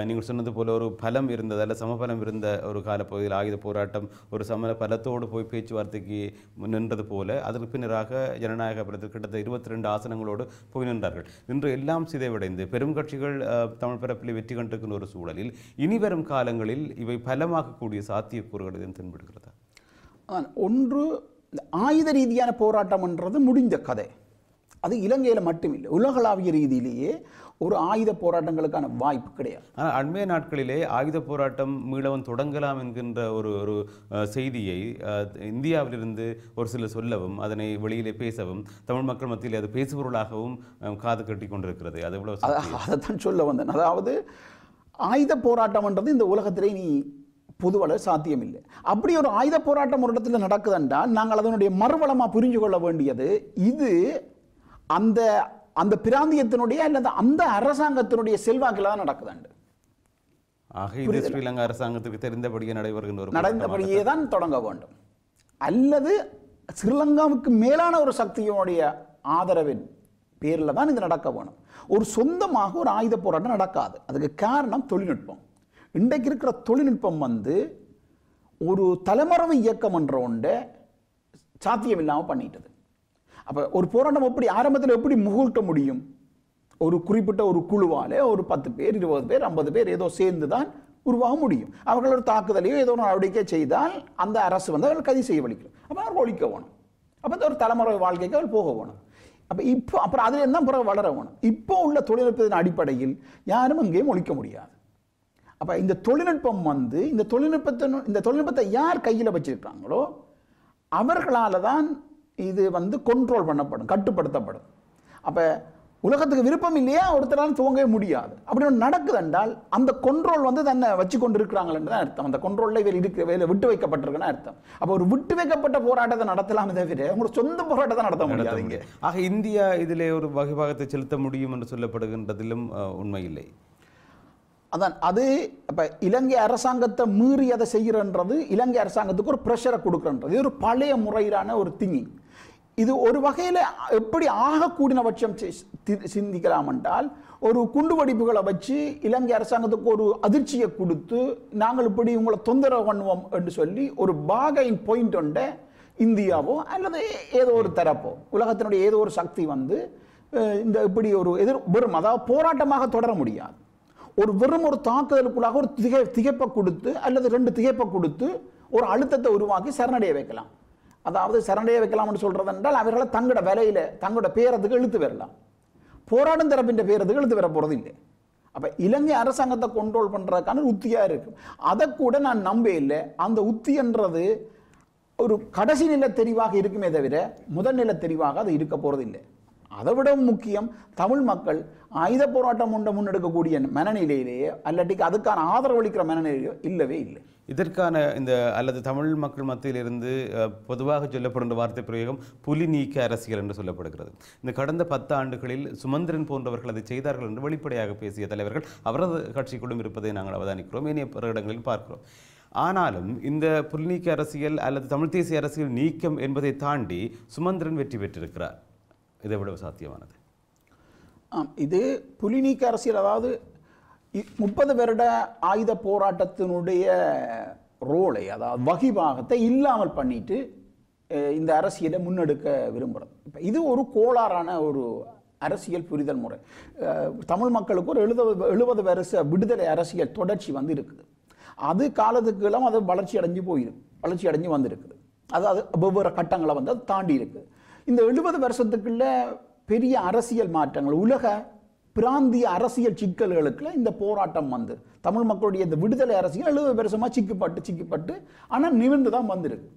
நீங்கள் சொன்னது போல ஒரு பலம் இருந்தது அல்ல சமபலம் இருந்த ஒரு காலப்பகுதியில் ஆயுத போராட்டம் ஒரு சம பலத்தோடு போய் பேச்சுவார்த்தைக்கு நின்றது போல அதற்கு பின்னராக ஜனநாயக பலத்தில் கிட்டத்தட்ட இருபத்தி ரெண்டு ஆசனங்களோடு போய் நின்றார்கள் இன்று எல்லாம் சிதைவடைந்து பெரும் கட்சிகள் தமிழ் பரப்பில் வெற்றி கண்டிருக்கின்ற ஒரு சூழலில் இனி வரும் காலங்களில் இவை பலமாக்கக்கூடிய சாத்தியக்கூறுகள் எதுவும் தென்படுகிறதா ஒன்று ஆயுத ரீதியான போராட்டம்ன்றது முடிந்த கதை அது இலங்கையில் மட்டுமில்லை உலகளாவிய ரீதியிலேயே ஒரு ஆயுத போராட்டங்களுக்கான வாய்ப்பு கிடையாது ஆனால் அண்மைய நாட்களிலே ஆயுத போராட்டம் மீளவும் தொடங்கலாம் என்கின்ற ஒரு ஒரு செய்தியை இந்தியாவிலிருந்து ஒரு சிலர் சொல்லவும் அதனை வெளியிலே பேசவும் தமிழ் மக்கள் மத்தியில் அது பேசுபொருளாகவும் காது கட்டி கொண்டிருக்கிறது அது எவ்வளோ அதைத்தான் சொல்ல வந்தேன் அதாவது ஆயுத போராட்டம்ன்றது இந்த உலகத்திலே நீ பொதுவளவு சாத்தியமில்லை அப்படி ஒரு ஆயுத போராட்டம் ஒரு இடத்துல நடக்குதுன்றால் நாங்கள் அதனுடைய மறுவளமாக புரிஞ்சு கொள்ள வேண்டியது இது அந்த அந்த பிராந்தியத்தினுடைய அல்லது அந்த அரசாங்கத்தினுடைய செல்வாக்கில் தான் நடக்குதாண்டு ஆக இது ஸ்ரீலங்கா அரசாங்கத்துக்கு தெரிந்தபடியே நடைபெறுகின்ற நடந்தபடியே தான் தொடங்க வேண்டும் அல்லது ஸ்ரீலங்காவுக்கு மேலான ஒரு சக்தியினுடைய ஆதரவின் பேரில் தான் இது நடக்க வேணும் ஒரு சொந்தமாக ஒரு ஆயுத போராட்டம் நடக்காது அதுக்கு காரணம் தொழில்நுட்பம் இன்றைக்கு இருக்கிற தொழில்நுட்பம் வந்து ஒரு தலைமறைவு இயக்கம் என்ற ஒன்று சாத்தியம் இல்லாமல் பண்ணிட்டது அப்போ ஒரு போராட்டம் எப்படி ஆரம்பத்தில் எப்படி முகூட்ட முடியும் ஒரு குறிப்பிட்ட ஒரு குழுவால் ஒரு பத்து பேர் இருபது பேர் ஐம்பது பேர் ஏதோ சேர்ந்து தான் உருவாக முடியும் அவர்கள் ஒரு தாக்குதலையோ ஏதோ ஒரு நடவடிக்கை செய்தால் அந்த அரசு வந்து அவர்கள் கதி செய்ய வலிக்கணும் அப்போ அவர்கள் ஒழிக்க வேணும் அப்போ ஒரு தலைமுறை வாழ்க்கைக்கு அவள் போக வேணும் அப்போ இப்போ அப்புறம் அதில் என்ன பிறகு வளர வேணும் இப்போ உள்ள தொழில்நுட்பத்தின் அடிப்படையில் யாரும் அங்கேயும் ஒழிக்க முடியாது அப்போ இந்த தொழில்நுட்பம் வந்து இந்த தொழில்நுட்பத்தின் இந்த தொழில்நுட்பத்தை யார் கையில் வச்சிருக்காங்களோ அவர்களால் தான் இது வந்து கண்ட்ரோல் பண்ணப்படும் கட்டுப்படுத்தப்படும் அப்போ உலகத்துக்கு விருப்பம் இல்லையா ஒருத்தரால் துவங்கவே முடியாது அப்படி ஒன்று நடக்குது என்றால் அந்த கொண்ட்ரோல் வந்து தன்னை வச்சு கொண்டு இருக்கிறாங்களே தான் அர்த்தம் அந்த கொண்ட்ரோலில் இவர் இருக்கிற வேலை விட்டு வைக்கப்பட்டிருக்குன்னு அர்த்தம் அப்போ ஒரு விட்டு வைக்கப்பட்ட போராட்டத்தை நடத்தலாமே தவிர உங்களுக்கு சொந்த போராட்டத்தை நடத்த முடியாதுங்க ஆக இந்தியா இதில் ஒரு வகைபாகத்தை செலுத்த முடியும் என்று சொல்லப்படுகின்றதிலும் உண்மை இல்லை அதான் அது இப்போ இலங்கை அரசாங்கத்தை மீறி அதை செய்கிறன்றது இலங்கை அரசாங்கத்துக்கு ஒரு ப்ரெஷரை கொடுக்குறன்றது இது ஒரு பழைய முறையிலான ஒரு திங்கிங் இது ஒரு வகையில் எப்படி ஆகக்கூடியபட்சம் சிந்திக்கலாம் என்றால் ஒரு குண்டு வெடிப்புகளை வச்சு இலங்கை அரசாங்கத்துக்கு ஒரு அதிர்ச்சியை கொடுத்து நாங்கள் இப்படி உங்களை தொந்தரவு பண்ணுவோம் என்று சொல்லி ஒரு பாகையின் பாயிண்ட் உண்ட இந்தியாவோ அல்லது ஏதோ ஒரு தரப்போ உலகத்தினுடைய ஏதோ ஒரு சக்தி வந்து இந்த இப்படி ஒரு எதிர் வெறும் அதாவது போராட்டமாக தொடர முடியாது ஒரு வெறும் ஒரு தாக்குதலுக்குள்ளாக ஒரு திகை திகைப்பை கொடுத்து அல்லது ரெண்டு திகைப்பை கொடுத்து ஒரு அழுத்தத்தை உருவாக்கி சரணடைய வைக்கலாம் அதாவது சரண்டையை வைக்கலாம்னு சொல்கிறது என்றால் அவர்களை தங்களோட விலையில் தங்களோட பேரத்துக்கு இழுத்து வரலாம் போராடும் தரப்பின் பேரத்துக்கு இழுத்து வர போகிறது இல்லை அப்போ இலங்கை அரசாங்கத்தை கண்ட்ரோல் பண்ணுறதுக்கான உத்தியாக இருக்கும் அதை கூட நான் நம்ப இல்லை அந்த உத்தின்றது ஒரு கடைசி நில தெரிவாக இருக்குமே தவிர முதல் நில தெரிவாக அது இருக்க போகிறது இல்லை அதை விட முக்கியம் தமிழ் மக்கள் ஆயுத போராட்டம் உண்ட முன்னெடுக்கக்கூடிய மனநிலையிலேயே அல்லாட்டிக்கு அதுக்கான ஆதரவு அளிக்கிற மனநிலையோ இல்லவே இல்லை இதற்கான இந்த அல்லது தமிழ் மக்கள் மத்தியிலிருந்து பொதுவாக சொல்லப்படும் வார்த்தை பிரயோகம் புலி நீக்க அரசியல் என்று சொல்லப்படுகிறது இந்த கடந்த பத்து ஆண்டுகளில் சுமந்திரன் போன்றவர்கள் அதை செய்தார்கள் என்று வெளிப்படையாக பேசிய தலைவர்கள் அவரது கட்சிக்குள்ளும் இருப்பதை நாங்கள் அவதானிக்கிறோம் ஏனைய பிற இடங்களில் பார்க்கிறோம் ஆனாலும் இந்த புலிநீக்க அரசியல் அல்லது தமிழ் தேசிய அரசியல் நீக்கம் என்பதை தாண்டி சுமந்திரன் வெற்றி பெற்றிருக்கிறார் இதை விட சாத்தியமானது இது புலிநீக்க அரசியல் அதாவது முப்பது வருட ஆயுத போராட்டத்தினுடைய ரோலை அதாவது வகிபாகத்தை இல்லாமல் பண்ணிட்டு இந்த அரசியலை முன்னெடுக்க விரும்புகிறது இப்போ இது ஒரு கோளாறான ஒரு அரசியல் புரிதல் முறை தமிழ் மக்களுக்கு ஒரு எழுத எழுபது வருஷ விடுதலை அரசியல் தொடர்ச்சி வந்து இருக்குது அது காலத்துக்கு எல்லாம் அது வளர்ச்சி அடைஞ்சு போயிருக்கு வளர்ச்சி அடைஞ்சு வந்திருக்குது அதாவது வெவ்வேறு கட்டங்களை வந்து அது தாண்டி இருக்குது இந்த எழுபது வருஷத்துக்குள்ள பெரிய அரசியல் மாற்றங்கள் உலக பிராந்திய அரசியல் சிக்கல்களுக்குள்ள இந்த போராட்டம் வந்து தமிழ் மக்களுடைய இந்த விடுதலை அரசியல் எழுபது வருஷமாக சிக்கப்பட்டு சிக்கப்பட்டு ஆனால் நிமிர்ந்து தான் வந்திருக்கு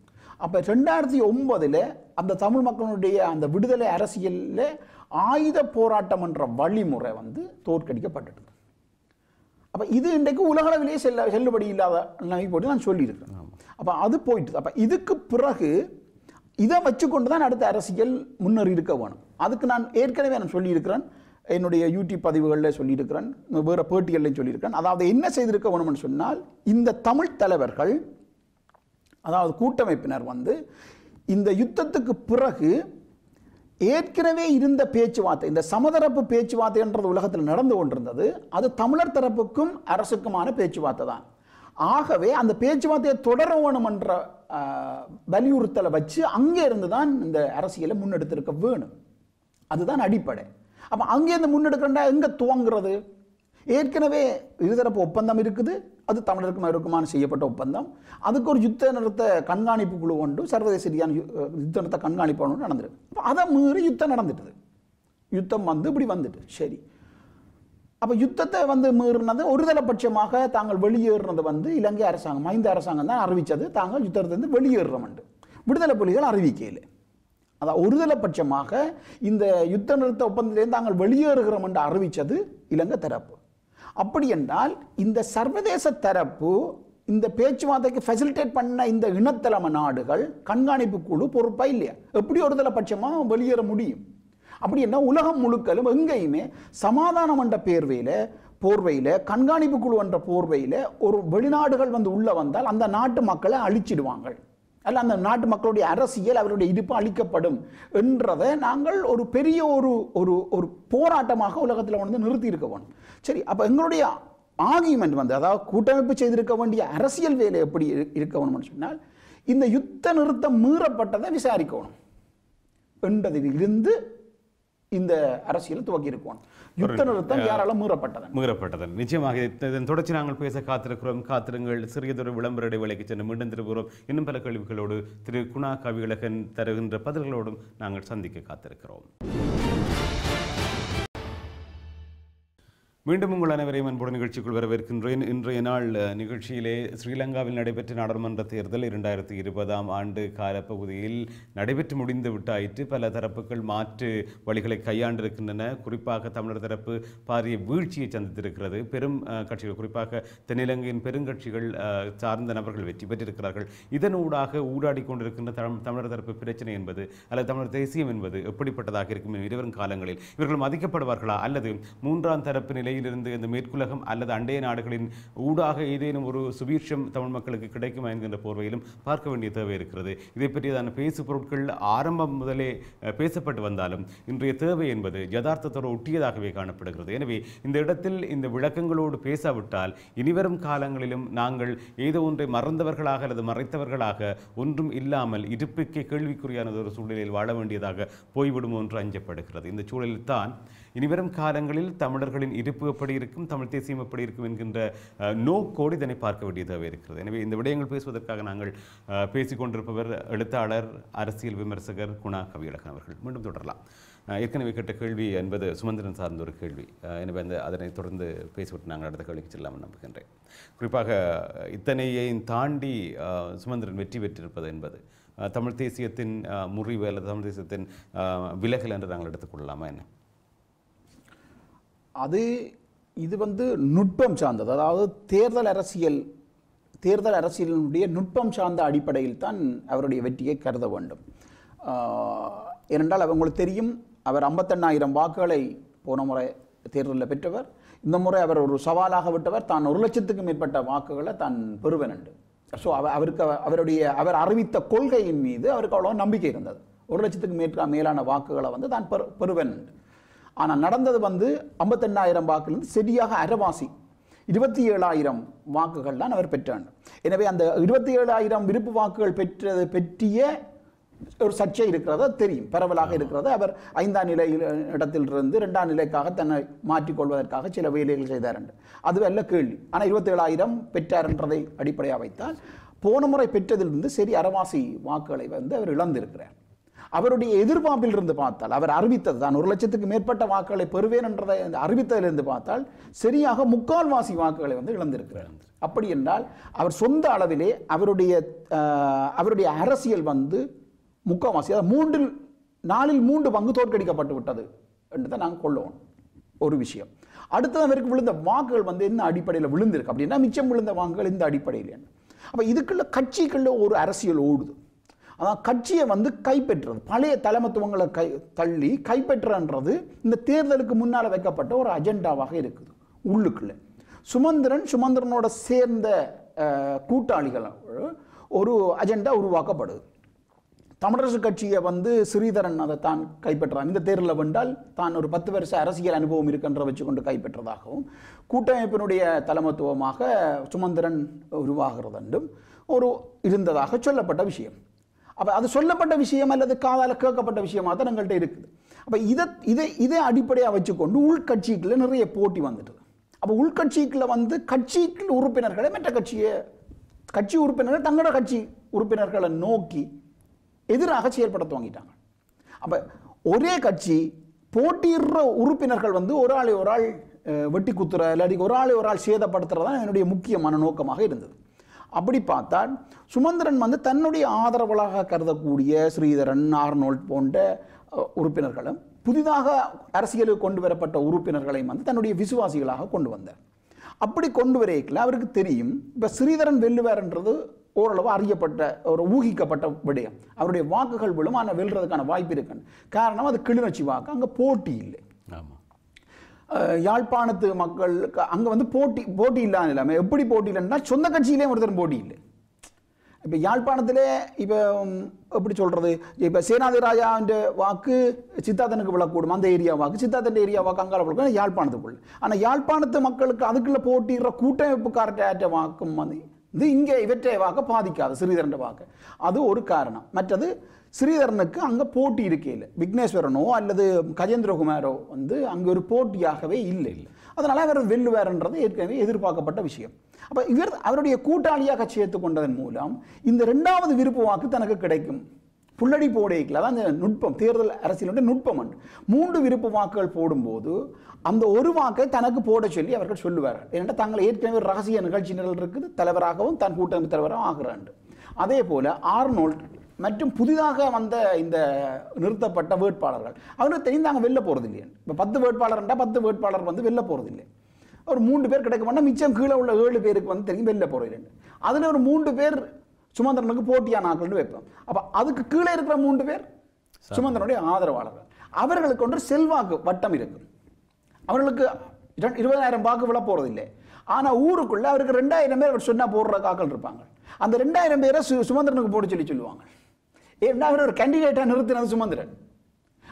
அப்போ ரெண்டாயிரத்தி ஒன்பதில் அந்த தமிழ் மக்களுடைய அந்த விடுதலை அரசியலில் ஆயுத போராட்டம் என்ற வழிமுறை வந்து தோற்கடிக்கப்பட்டது அப்போ இது இன்றைக்கு உலகளவிலேயே செல்ல செல்லுபடி இல்லாத போட்டு நான் சொல்லியிருக்கேன் அப்போ அது போயிட்டு அப்போ இதுக்கு பிறகு இதை வச்சுக்கொண்டு தான் அடுத்த அரசியல் முன்னேறி இருக்க வேணும் அதுக்கு நான் ஏற்கனவே நான் சொல்லியிருக்கிறேன் என்னுடைய யூடியூப் பதிவுகளில் சொல்லியிருக்கிறேன் வேறு பேட்டிகள்லையும் சொல்லியிருக்கிறேன் அதாவது என்ன செய்திருக்க வேணும்னு சொன்னால் இந்த தமிழ் தலைவர்கள் அதாவது கூட்டமைப்பினர் வந்து இந்த யுத்தத்துக்கு பிறகு ஏற்கனவே இருந்த பேச்சுவார்த்தை இந்த சமதரப்பு பேச்சுவார்த்தைன்றது உலகத்தில் நடந்து கொண்டிருந்தது அது தமிழர் தரப்புக்கும் அரசுக்குமான பேச்சுவார்த்தை தான் ஆகவே அந்த பேச்சுவார்த்தையை தொடர வேணுமென்ற வலியுறுத்தலை வச்சு அங்கே இருந்து தான் இந்த அரசியலை முன்னெடுத்திருக்க வேணும் அதுதான் அடிப்படை அப்போ அங்கேருந்து முன்னெடுக்கிறண்டா எங்கே துவங்குறது ஏற்கனவே இருதரப்பு ஒப்பந்தம் இருக்குது அது தமிழருக்கும் அவருக்குமான செய்யப்பட்ட ஒப்பந்தம் அதுக்கு ஒரு யுத்த நிறுத்த கண்காணிப்பு குழு கொண்டு சர்வதேச ரீதியான யுத்த நிறுத்த கண்காணிப்பு ஒன்று நடந்திருக்கு அதை மீறி யுத்தம் நடந்துட்டுது யுத்தம் வந்து இப்படி வந்துட்டு சரி அப்போ யுத்தத்தை வந்து மீறினது ஒருதலைபட்சமாக தாங்கள் வெளியேறினது வந்து இலங்கை அரசாங்கம் ஐந்து அரசாங்கம் தான் அறிவித்தது தாங்கள் யுத்தத்திலிருந்து வெளியேறுறோம்ண்டு விடுதலை புலிகள் அறிவிக்கையில் அதான் ஒருதலைபட்சமாக இந்த யுத்த நிறுத்த ஒப்பந்தத்திலேருந்து தாங்கள் வெளியேறுகிறோம் என்று அறிவித்தது இலங்கை தரப்பு அப்படி என்றால் இந்த சர்வதேச தரப்பு இந்த பேச்சுவார்த்தைக்கு ஃபெசிலிட்டேட் பண்ண இந்த இனத்தலைமை நாடுகள் கண்காணிப்பு குழு பொறுப்பாக இல்லையா எப்படி ஒருதலைபட்சமாக வெளியேற முடியும் அப்படின்னா உலகம் முழுக்கலும் எங்கேயுமே சமாதானம் என்ற பேர்வையில் போர்வையில் கண்காணிப்பு குழு என்ற போர்வையில் ஒரு வெளிநாடுகள் வந்து உள்ளே வந்தால் அந்த நாட்டு மக்களை அழிச்சிடுவாங்க அல்ல அந்த நாட்டு மக்களுடைய அரசியல் அவருடைய இருப்பு அளிக்கப்படும் என்றதை நாங்கள் ஒரு பெரிய ஒரு ஒரு ஒரு போராட்டமாக உலகத்தில் வந்து நிறுத்தி இருக்க வேணும் சரி அப்போ எங்களுடைய ஆர்கியூமெண்ட் வந்து அதாவது கூட்டமைப்பு செய்திருக்க வேண்டிய அரசியல் வேலை எப்படி இருக்க வேணும்னு சொன்னால் இந்த யுத்த நிறுத்தம் மீறப்பட்டதை விசாரிக்கணும் என்றதில் இருந்து இந்த அரசியல் துவங்கியிருக்குவான் யுத்த நிறுத்தம் யாரால மீறப்பட்டதன் மீறப்பட்டதன் நிச்சயமாக இதன் தொடர்ச்சி நாங்கள் பேச காத்திருக்கிறோம் காத்திருங்கள் சிறியதொரு விளம்பர இடைவேளைக்கு சென்று மீண்டும் திரும்புகிறோம் இன்னும் பல கேள்விகளோடு திரு குணா கவிழகன் தருகின்ற பதில்களோடும் நாங்கள் சந்திக்க காத்திருக்கிறோம் மீண்டும் உங்கள் அனைவரையும் அன்போடு நிகழ்ச்சிக்குள் வரவேற்கின்றேன் இன்றைய நாள் நிகழ்ச்சியிலே ஸ்ரீலங்காவில் நடைபெற்ற நாடாளுமன்ற தேர்தல் இரண்டாயிரத்தி இருபதாம் ஆண்டு காலப்பகுதியில் நடைபெற்று முடிந்து விட்டாயிற்று பல தரப்புகள் மாற்று வழிகளை கையாண்டிருக்கின்றன குறிப்பாக தமிழர் தரப்பு பாரிய வீழ்ச்சியை சந்தித்திருக்கிறது பெரும் கட்சிகள் குறிப்பாக தென்னிலங்கையின் பெருங்கட்சிகள் சார்ந்த நபர்கள் வெற்றி பெற்றிருக்கிறார்கள் இதனூடாக ஊடாடி கொண்டிருக்கின்ற தமிழர் தரப்பு பிரச்சனை என்பது அல்லது தமிழர் தேசியம் என்பது எப்படிப்பட்டதாக இருக்கும் இருவரும் காலங்களில் இவர்கள் மதிக்கப்படுவார்களா அல்லது மூன்றாம் தரப்பு நிலை இலங்கையிலிருந்து இந்த மேற்குலகம் அல்லது அண்டைய நாடுகளின் ஊடாக ஏதேனும் ஒரு சுபீட்சம் தமிழ் மக்களுக்கு கிடைக்கும் என்கின்ற போர்வையிலும் பார்க்க வேண்டிய தேவை இருக்கிறது இதை பற்றியதான பேசு பொருட்கள் ஆரம்பம் முதலே பேசப்பட்டு வந்தாலும் இன்றைய தேவை என்பது யதார்த்தத்தோடு ஒட்டியதாகவே காணப்படுகிறது எனவே இந்த இடத்தில் இந்த விளக்கங்களோடு பேசாவிட்டால் இனிவரும் காலங்களிலும் நாங்கள் ஏதோ ஒன்றை மறந்தவர்களாக அல்லது மறைத்தவர்களாக ஒன்றும் இல்லாமல் இருப்பிற்கே கேள்விக்குறியானது ஒரு சூழலில் வாழ வேண்டியதாக போய்விடும் என்று அஞ்சப்படுகிறது இந்த சூழலில் தான் இனிவரும் காலங்களில் தமிழர்களின் இருப்பு எதிர்ப்பு எப்படி இருக்கும் தமிழ் தேசியம் எப்படி இருக்கும் என்கின்ற நோக்கோடு இதனை பார்க்க வேண்டியதாக இருக்கிறது எனவே இந்த விடயங்கள் பேசுவதற்காக நாங்கள் பேசிக்கொண்டிருப்பவர் எழுத்தாளர் அரசியல் விமர்சகர் குணா கவியழகன் அவர்கள் மீண்டும் தொடரலாம் ஏற்கனவே கேட்ட கேள்வி என்பது சுமந்திரன் சார்ந்த ஒரு கேள்வி எனவே அந்த அதனை தொடர்ந்து பேசிவிட்டு நாங்கள் அடுத்த கேள்விக்கு செல்லாமல் நம்புகின்றேன் குறிப்பாக இத்தனையையும் தாண்டி சுமந்திரன் வெற்றி பெற்றிருப்பது என்பது தமிழ் தேசியத்தின் முறிவு அல்லது தமிழ் தேசியத்தின் விலகல் என்று நாங்கள் எடுத்துக்கொள்ளலாமா என்ன அது இது வந்து நுட்பம் சார்ந்தது அதாவது தேர்தல் அரசியல் தேர்தல் அரசியலினுடைய நுட்பம் சார்ந்த அடிப்படையில் தான் அவருடைய வெற்றியை கருத வேண்டும் ஏனென்றால் அவங்களுக்கு தெரியும் அவர் ஐம்பத்தெண்ணாயிரம் வாக்குகளை போன முறை தேர்தலில் பெற்றவர் இந்த முறை அவர் ஒரு சவாலாக விட்டவர் தான் ஒரு லட்சத்துக்கு மேற்பட்ட வாக்குகளை தான் பெறுவனண்டு என்று ஸோ அவருக்கு அவருடைய அவர் அறிவித்த கொள்கையின் மீது அவருக்கு அவ்வளோ நம்பிக்கை இருந்தது ஒரு லட்சத்துக்கு மேற்க மேலான வாக்குகளை வந்து தான் பெறு பெறுவன் ஆனால் நடந்தது வந்து ஐம்பத்தெண்டாயிரம் வாக்குலேருந்து சரியாக அரைவாசி இருபத்தி ஏழாயிரம் வாக்குகள் தான் அவர் பெற்றார் எனவே அந்த இருபத்தி ஏழாயிரம் விருப்பு வாக்குகள் பெற்றது பெற்றிய ஒரு சர்ச்சை இருக்கிறத தெரியும் பரவலாக இருக்கிறது அவர் ஐந்தாம் நிலை இடத்தில் இருந்து ரெண்டாம் நிலைக்காக தன்னை மாற்றிக்கொள்வதற்காக சில வேலைகள் செய்தார் என்று அது அல்ல கேள்வி ஆனால் ஏழாயிரம் பெற்றார் என்றதை அடிப்படையாக வைத்தால் போன முறை பெற்றதிலிருந்து சரி அரவாசி வாக்குகளை வந்து அவர் இழந்திருக்கிறார் அவருடைய எதிர்பார்ப்பில் இருந்து பார்த்தால் அவர் அறிவித்தது தான் ஒரு லட்சத்துக்கு மேற்பட்ட வாக்குகளை பெறுவேன் என்றதை அறிவித்ததிலிருந்து பார்த்தால் சரியாக முக்கால்வாசி வாக்குகளை வந்து இழந்திருக்கிறார் அப்படி என்றால் அவர் சொந்த அளவிலே அவருடைய அவருடைய அரசியல் வந்து முக்கால்வாசி அதாவது மூன்றில் நாளில் மூன்று பங்கு தோற்கடிக்கப்பட்டு விட்டது என்றதை நாங்கள் கொள்ளுவோம் ஒரு விஷயம் அடுத்தது அவருக்கு விழுந்த வாக்குகள் வந்து என்ன அடிப்படையில் விழுந்திருக்கு அப்படின்னா மிச்சம் விழுந்த வாக்குகள் இந்த அடிப்படையில் அப்போ இதுக்குள்ள கட்சிக்குள்ள ஒரு அரசியல் ஓடுது கட்சியை வந்து கைப்பற்றுறது பழைய தலைமத்துவங்களை கை தள்ளி கைப்பற்றுறன்றது இந்த தேர்தலுக்கு முன்னால் வைக்கப்பட்ட ஒரு அஜெண்டாவாக இருக்குது உள்ளுக்குள்ளே சுமந்திரன் சுமந்திரனோட சேர்ந்த கூட்டாளிகள் ஒரு அஜெண்டா உருவாக்கப்படுது தமிழரசு கட்சியை வந்து ஸ்ரீதரன் அதை தான் கைப்பற்றான் இந்த தேர்தலில் வந்தால் தான் ஒரு பத்து வருஷ அரசியல் அனுபவம் இருக்கின்ற வச்சுக்கொண்டு கைப்பற்றதாகவும் கூட்டமைப்பினுடைய தலைமத்துவமாக சுமந்திரன் உருவாகிறது என்றும் ஒரு இருந்ததாக சொல்லப்பட்ட விஷயம் அப்போ அது சொல்லப்பட்ட விஷயம் அல்லது காதால் கேட்கப்பட்ட விஷயமாக தான் எங்கள்கிட்ட இருக்குது அப்போ இதை இதை இதை அடிப்படையாக வச்சுக்கொண்டு உள்கட்சிக்குள்ளே நிறைய போட்டி வந்துட்டு அப்போ உள்கட்சிக்குள்ளே வந்து கட்சிக்குள்ள உறுப்பினர்களை மற்ற கட்சியை கட்சி உறுப்பினர்கள் தங்களோட கட்சி உறுப்பினர்களை நோக்கி எதிராக செயல்பட துவங்கிட்டாங்க அப்போ ஒரே கட்சி போட்டியிடுற உறுப்பினர்கள் வந்து ஒரு ஆளை ஒரு ஆள் வெட்டி குத்துற இல்லாட்டி ஒரு ஆளை ஒரு ஆள் சேதப்படுத்துறது தான் என்னுடைய முக்கியமான நோக்கமாக இருந்தது அப்படி பார்த்தால் சுமந்திரன் வந்து தன்னுடைய ஆதரவுகளாக கருதக்கூடிய ஸ்ரீதரன் ஆர்னோல்ட் போன்ற உறுப்பினர்களும் புதிதாக அரசியலுக்கு கொண்டு வரப்பட்ட உறுப்பினர்களையும் வந்து தன்னுடைய விசுவாசிகளாக கொண்டு வந்தார் அப்படி கொண்டு வரையில் அவருக்கு தெரியும் இப்போ ஸ்ரீதரன் வெல்லுவார்ன்றது ஓரளவு அறியப்பட்ட ஒரு ஊகிக்கப்பட்ட விடயம் அவருடைய வாக்குகள் விழும் ஆனால் வெல்றதுக்கான வாய்ப்பு இருக்குன்னு காரணம் அது கிளிநொச்சி வாக்கு அங்கே போட்டி இல்லை ஆமாம் யாழ்ப்பாணத்து மக்கள் அங்கே வந்து போட்டி போட்டி இல்லாமல் இல்லாமல் எப்படி போட்டி இல்லைன்னா சொந்த கட்சியிலே ஒருத்தரும் போட்டி இல்லை இப்போ யாழ்ப்பாணத்தில் இப்போ எப்படி சொல்கிறது இப்போ சேனாதிராஜாவிൻ്റെ வாக்கு சித்தாத்தனுக்கு விழக்கூடும் அந்த ஏரியா வாக்கு சித்தாத்தன் ஏரியா வாக்கு அங்கால விழக்கூடும் யாழ்ப்பாணத்துக்குள்ள ஆனால் யாழ்ப்பாணத்து மக்களுக்கு அதுக்குள்ளே போட்டிடுற கூட்டமைப்புக்கார்ட்ட வாக்கும் வந்து இது இங்கே இவற்றை வாக்க பாதிக்காது சிறிதரண்ட வாக்கு அது ஒரு காரணம் மற்றது ஸ்ரீதரனுக்கு அங்கே போட்டி இருக்கையில் விக்னேஸ்வரனோ அல்லது கஜேந்திரகுமாரோ வந்து அங்கே ஒரு போட்டியாகவே இல்லை இல்லை அதனால் அவர் வெல்லுவார்ன்றது ஏற்கனவே எதிர்பார்க்கப்பட்ட விஷயம் அப்போ இவர் அவருடைய கூட்டாளியாக சேர்த்து கொண்டதன் மூலம் இந்த ரெண்டாவது விருப்பு வாக்கு தனக்கு கிடைக்கும் புள்ளடி போடையில் அதான் அந்த நுட்பம் தேர்தல் அரசியலுடைய நுட்பம் மூன்று விருப்பு வாக்குகள் போடும்போது அந்த ஒரு வாக்கை தனக்கு போட சொல்லி அவர்கள் சொல்லுவார் ஏன்னா தங்கள் ஏற்கனவே ரகசிய நிகழ்ச்சி நிரல் இருக்குது தலைவராகவும் தன் கூட்டமைப்பு தலைவராகவும் ஆகிறாண்டு அதே போல் ஆர்னோல்ட் மற்றும் புதிதாக வந்த இந்த நிறுத்தப்பட்ட வேட்பாளர்கள் அவங்களுக்கு தெரிந்தாங்க வெளில போகிறது இல்லையே இப்போ பத்து வேட்பாளர்ன்றா பத்து வேட்பாளர் வந்து வெளில போகிறது இல்லை ஒரு மூன்று பேர் கிடைக்க மாட்டால் மிச்சம் கீழே உள்ள ஏழு பேருக்கு வந்து தெரியும் வெளில போகிறேன் அதில் ஒரு மூன்று பேர் சுமந்திரனுக்கு போட்டியான ஆக்கள்னு வைப்போம் அப்போ அதுக்கு கீழே இருக்கிற மூன்று பேர் சுமந்திரனுடைய ஆதரவாளர்கள் அவர்களுக்கு ஒன்று செல்வாக்கு வட்டம் இருக்கும் அவர்களுக்கு இருபதாயிரம் வாக்கு விழ இல்லை ஆனால் ஊருக்குள்ளே அவருக்கு ரெண்டாயிரம் பேர் அவர் சொன்னால் போடுற காக்கள் இருப்பாங்க அந்த ரெண்டாயிரம் பேரை சு சுமந்திரனுக்கு போட சொல்லி சொல்லுவாங்க என்ன அவர் ஒரு கேண்டிடேட்டாக நிறுத்தினது சுமந்திரன்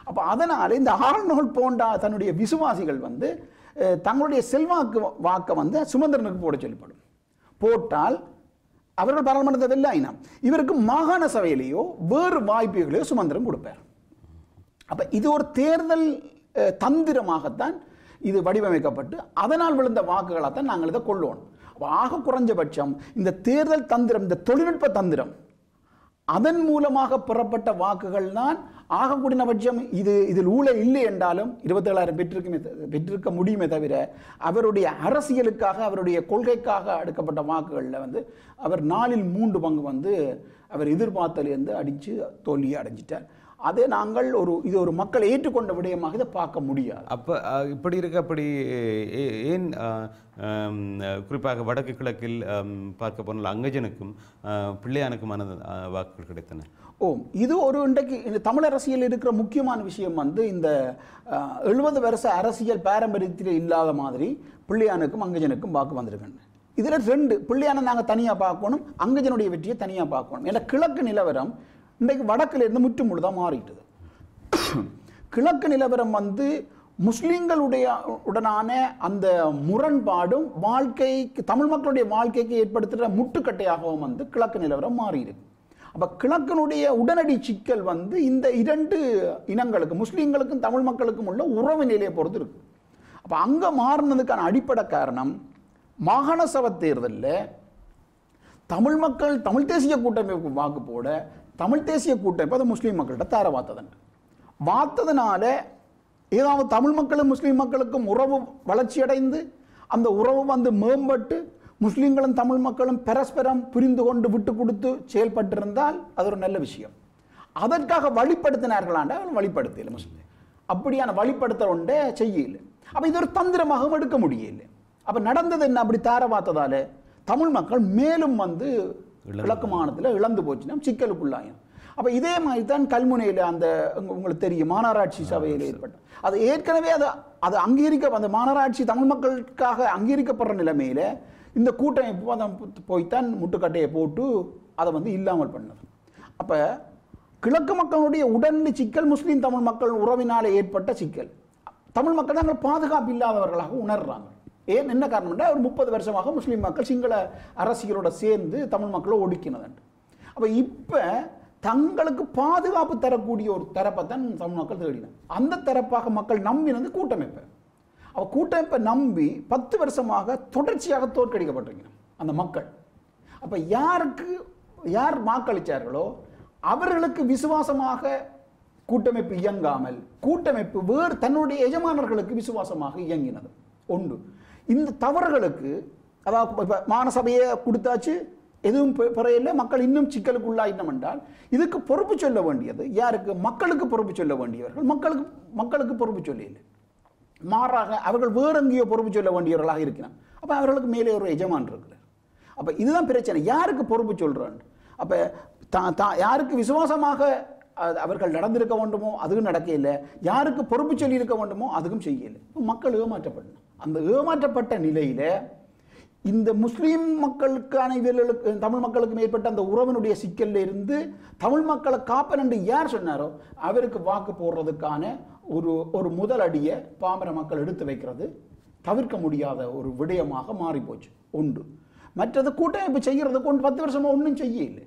அப்போ அதனால் இந்த ஆர்னோல் போண்டா தன்னுடைய விசுவாசிகள் வந்து தங்களுடைய செல்வாக்கு வாக்கை வந்து சுமந்திரனுக்கு போட சொல்லப்படும் போட்டால் அவர்கள் பாராளுமன்றத்தை வெல்ல ஆயினா இவருக்கு மாகாண சபையிலேயோ வேறு வாய்ப்புகளையோ சுமந்திரம் கொடுப்பார் அப்போ இது ஒரு தேர்தல் தந்திரமாகத்தான் இது வடிவமைக்கப்பட்டு அதனால் விழுந்த வாக்குகளாகத்தான் நாங்கள் இதை கொள்ளுவோம் ஆக குறைஞ்சபட்சம் இந்த தேர்தல் தந்திரம் இந்த தொழில்நுட்ப தந்திரம் அதன் மூலமாக பெறப்பட்ட வாக்குகள் தான் ஆகக்கூடிய பட்சம் இது இதில் ஊழல் இல்லை என்றாலும் இருபத்தேழாயிரம் பெற்றிருக்குமே பெற்றிருக்க முடியுமே தவிர அவருடைய அரசியலுக்காக அவருடைய கொள்கைக்காக அடுக்கப்பட்ட வாக்குகளில் வந்து அவர் நாளில் மூன்று பங்கு வந்து அவர் எதிர்பார்த்தலேருந்து அடித்து தோல்வியை அடைஞ்சிட்டார் அதை நாங்கள் ஒரு இது ஒரு மக்கள் ஏற்றுக்கொண்ட விடயமாக இதை பார்க்க முடியாது அப்போ இப்படி இருக்க அப்படி ஏன் குறிப்பாக வடக்கு கிழக்கில் பார்க்க போனால் அங்கஜனுக்கும் பிள்ளையானுக்குமான வாக்குகள் கிடைத்தன ஓ இது ஒரு இன்றைக்கு இந்த தமிழ் அரசியல் இருக்கிற முக்கியமான விஷயம் வந்து இந்த எழுபது வருஷ அரசியல் பாரம்பரியத்தில் இல்லாத மாதிரி பிள்ளையானுக்கும் அங்கஜனுக்கும் வாக்கு வந்திருக்கேன் இதில் ரெண்டு பிள்ளையான நாங்கள் தனியாக பார்க்கணும் அங்கஜனுடைய வெற்றியை தனியாக பார்க்கணும் ஏன்னா கிழக்கு நிலவரம் இன்றைக்கு வடக்கில் இருந்து முற்று முழுதாக மாறிட்டுது கிழக்கு நிலவரம் வந்து முஸ்லீம்களுடைய உடனான அந்த முரண்பாடும் வாழ்க்கைக்கு தமிழ் மக்களுடைய வாழ்க்கைக்கு ஏற்படுத்துகிற முட்டுக்கட்டையாகவும் வந்து கிழக்கு நிலவரம் மாறியிருக்கு அப்போ கிழக்கினுடைய உடனடி சிக்கல் வந்து இந்த இரண்டு இனங்களுக்கு முஸ்லீம்களுக்கும் தமிழ் மக்களுக்கும் உள்ள உறவு நிலையை பொறுத்து இருக்குது அப்போ அங்கே மாறினதுக்கான அடிப்படை காரணம் மாகாண சபை தேர்தலில் தமிழ் மக்கள் தமிழ் தேசிய கூட்டமைப்பு வாக்கு போட தமிழ் தேசிய கூட்டமைப்பு அது முஸ்லீம் மக்கள்கிட்ட தார வாத்ததுண்டு வாத்ததுனால ஏதாவது தமிழ் மக்களும் முஸ்லீம் மக்களுக்கும் உறவு வளர்ச்சி அடைந்து அந்த உறவு வந்து மேம்பட்டு முஸ்லீம்களும் தமிழ் மக்களும் பரஸ்பரம் புரிந்து கொண்டு விட்டு கொடுத்து செயல்பட்டிருந்தால் அது ஒரு நல்ல விஷயம் அதற்காக வழிப்படுத்தினார்களாண்டா வழிப்படுத்தல முஸ்லீம் அப்படியான வழிப்படுத்த ஒன்றே செய்யல அப்போ இது ஒரு தந்திரமாகவும் எடுக்க முடியல அப்போ நடந்தது என்ன அப்படி தார தமிழ் மக்கள் மேலும் வந்து இலக்குமானத்தில் இழந்து போச்சுன்னா சிக்கலுக்குள்ளாயும் அப்போ இதே மாதிரி தான் கல்முனையில் அந்த உங்களுக்கு தெரியும் மாநகராட்சி சபையில் ஏற்பட்ட அது ஏற்கனவே அது அது அங்கீகரிக்க அந்த மாநகராட்சி தமிழ் மக்களுக்காக அங்கீகரிக்கப்படுற நிலைமையில் இந்த கூட்டமைப்பு அதை போய்த்தான் முட்டுக்கட்டையை போட்டு அதை வந்து இல்லாமல் பண்ணது அப்போ கிழக்கு மக்களுடைய உடனடி சிக்கல் முஸ்லீம் தமிழ் மக்கள் உறவினால் ஏற்பட்ட சிக்கல் தமிழ் மக்கள் தான் பாதுகாப்பு இல்லாதவர்களாக உணர்றாங்க ஏன் என்ன காரணம்னா ஒரு முப்பது வருஷமாக முஸ்லீம் மக்கள் சிங்கள அரசியலோட சேர்ந்து தமிழ் மக்களை ஒடுக்கினதுண்டு அப்போ இப்போ தங்களுக்கு பாதுகாப்பு தரக்கூடிய ஒரு தரப்பை தான் தமிழ் மக்கள் தேடினார் அந்த தரப்பாக மக்கள் நம்பினது கூட்டமைப்பு அவ கூட்டமைப்பை நம்பி பத்து வருஷமாக தொடர்ச்சியாக தோற்கடிக்கப்பட்டிருக்கிறான் அந்த மக்கள் அப்போ யாருக்கு யார் வாக்களித்தார்களோ அவர்களுக்கு விசுவாசமாக கூட்டமைப்பு இயங்காமல் கூட்டமைப்பு வேறு தன்னுடைய எஜமானர்களுக்கு விசுவாசமாக இயங்கினது ஒன்று இந்த தவறுகளுக்கு அதாவது இப்போ மானசபையை கொடுத்தாச்சு எதுவும் பெறையில் மக்கள் இன்னும் சிக்கலுக்கு உள்ளாயிட்டோம் என்றால் இதுக்கு பொறுப்பு சொல்ல வேண்டியது யாருக்கு மக்களுக்கு பொறுப்பு சொல்ல வேண்டியவர்கள் மக்களுக்கு மக்களுக்கு பொறுப்பு சொல்லியில்லை மாறாக அவர்கள் வேறு எங்கேயோ பொறுப்பு சொல்ல வேண்டியவர்களாக இருக்கிறான் அப்போ அவர்களுக்கு மேலே ஒரு எஜமான் இருக்கிறார் அப்போ இதுதான் பிரச்சனை யாருக்கு பொறுப்பு சொல்கிறான் அப்போ தா தா யாருக்கு விசுவாசமாக அவர்கள் நடந்திருக்க வேண்டுமோ அதுவும் நடக்க யாருக்கு பொறுப்பு சொல்லியிருக்க வேண்டுமோ அதுக்கும் செய்யலை மக்கள் ஏமாற்றப்படணும் அந்த ஏமாற்றப்பட்ட நிலையில் இந்த முஸ்லீம் மக்களுக்கான இவர்களுக்கு தமிழ் மக்களுக்கும் ஏற்பட்ட அந்த உறவினுடைய சிக்கலில் இருந்து தமிழ் மக்களை காப்பன் என்று யார் சொன்னாரோ அவருக்கு வாக்கு போடுறதுக்கான ஒரு ஒரு முதல் அடியை பாமர மக்கள் எடுத்து வைக்கிறது தவிர்க்க முடியாத ஒரு விடயமாக மாறிப்போச்சு ஒன்று மற்றது கூட்டமைப்பு செய்கிறது ஒன்று பத்து வருஷமாக ஒன்றும் செய்யலை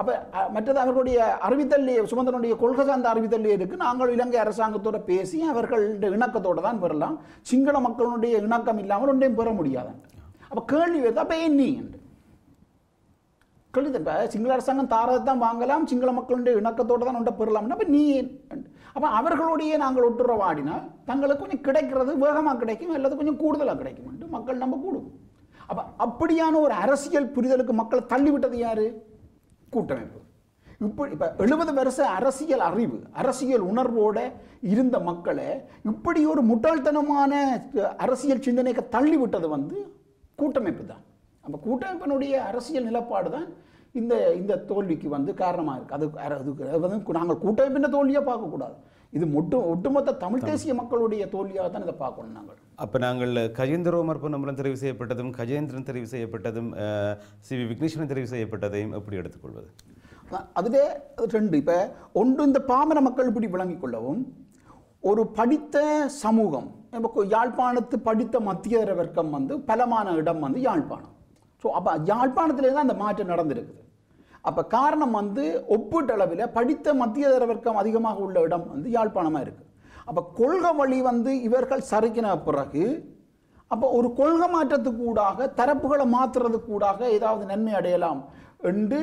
அப்போ மற்றது அவர்களுடைய அறிவித்தல்லே சுமந்தனுடைய கொள்கை சார்ந்த அறிவித்தல்லே இருக்குது நாங்கள் இலங்கை அரசாங்கத்தோட பேசி அவர்களுடைய இணக்கத்தோடு தான் பெறலாம் சிங்கள மக்களுடைய இணக்கம் இல்லாமல் ஒன்றையும் பெற முடியாது அப்போ கேள்வி வருது அப்போ என்ன என்று கேள்வி இப்போ சிங்கள அரசாங்கம் தாரதை தான் வாங்கலாம் சிங்கள மக்களுடைய இணக்கத்தோடு தான் ஒன்றை பெறலாம்னு அப்போ நீ அப்போ அவர்களுடைய நாங்கள் ஒட்டுறவாடினால் தங்களுக்கு கொஞ்சம் கிடைக்கிறது வேகமாக கிடைக்கும் அல்லது கொஞ்சம் கூடுதலாக கிடைக்கும் மக்கள் நம்ம கூடும் அப்போ அப்படியான ஒரு அரசியல் புரிதலுக்கு மக்களை தள்ளிவிட்டது யார் கூட்டமைப்பு இப்படி இப்போ எழுபது வருஷ அரசியல் அறிவு அரசியல் உணர்வோட இருந்த மக்களை இப்படி ஒரு முட்டாள்தனமான அரசியல் சிந்தனைக்கு தள்ளிவிட்டது வந்து கூட்டமைப்பு தான் அப்போ கூட்டமைப்பினுடைய அரசியல் நிலப்பாடு தான் இந்த இந்த தோல்விக்கு வந்து காரணமாக இருக்குது அது அதுக்கு வந்து நாங்கள் கூட்டமைப்பின தோல்வியாக பார்க்கக்கூடாது இது ஒட்டு ஒட்டுமொத்த தமிழ் தேசிய மக்களுடைய தோல்வியாக தான் இதை பார்க்கணும் நாங்கள் அப்போ நாங்கள் கஜேந்திர ஓமர் பொன்னம்பலம் தெரிவு செய்யப்பட்டதும் கஜேந்திரன் தெரிவு செய்யப்பட்டதும் சி வி விக்னேஸ்வரன் தெரிவு செய்யப்பட்டதையும் எப்படி எடுத்துக்கொள்வது அதுவே ரெண்டு இப்போ ஒன்று இந்த பாமர மக்கள் இப்படி விளங்கிக் கொள்ளவும் ஒரு படித்த சமூகம் இப்போ யாழ்ப்பாணத்து படித்த மத்தியதர வர்க்கம் வந்து பலமான இடம் வந்து யாழ்ப்பாணம் ஸோ அப்போ யாழ்ப்பாணத்திலே தான் அந்த மாற்றம் நடந்திருக்குது அப்போ காரணம் வந்து ஒப்பீட்டளவில் படித்த மத்தியதர வர்க்கம் அதிகமாக உள்ள இடம் வந்து யாழ்ப்பாணமாக இருக்குது அப்போ கொள்கை வழி வந்து இவர்கள் சறுக்கின பிறகு அப்போ ஒரு கொள்கை மாற்றத்துக்கூடாக தரப்புகளை மாற்றுறதுக்கூடாக ஏதாவது நன்மை அடையலாம் என்று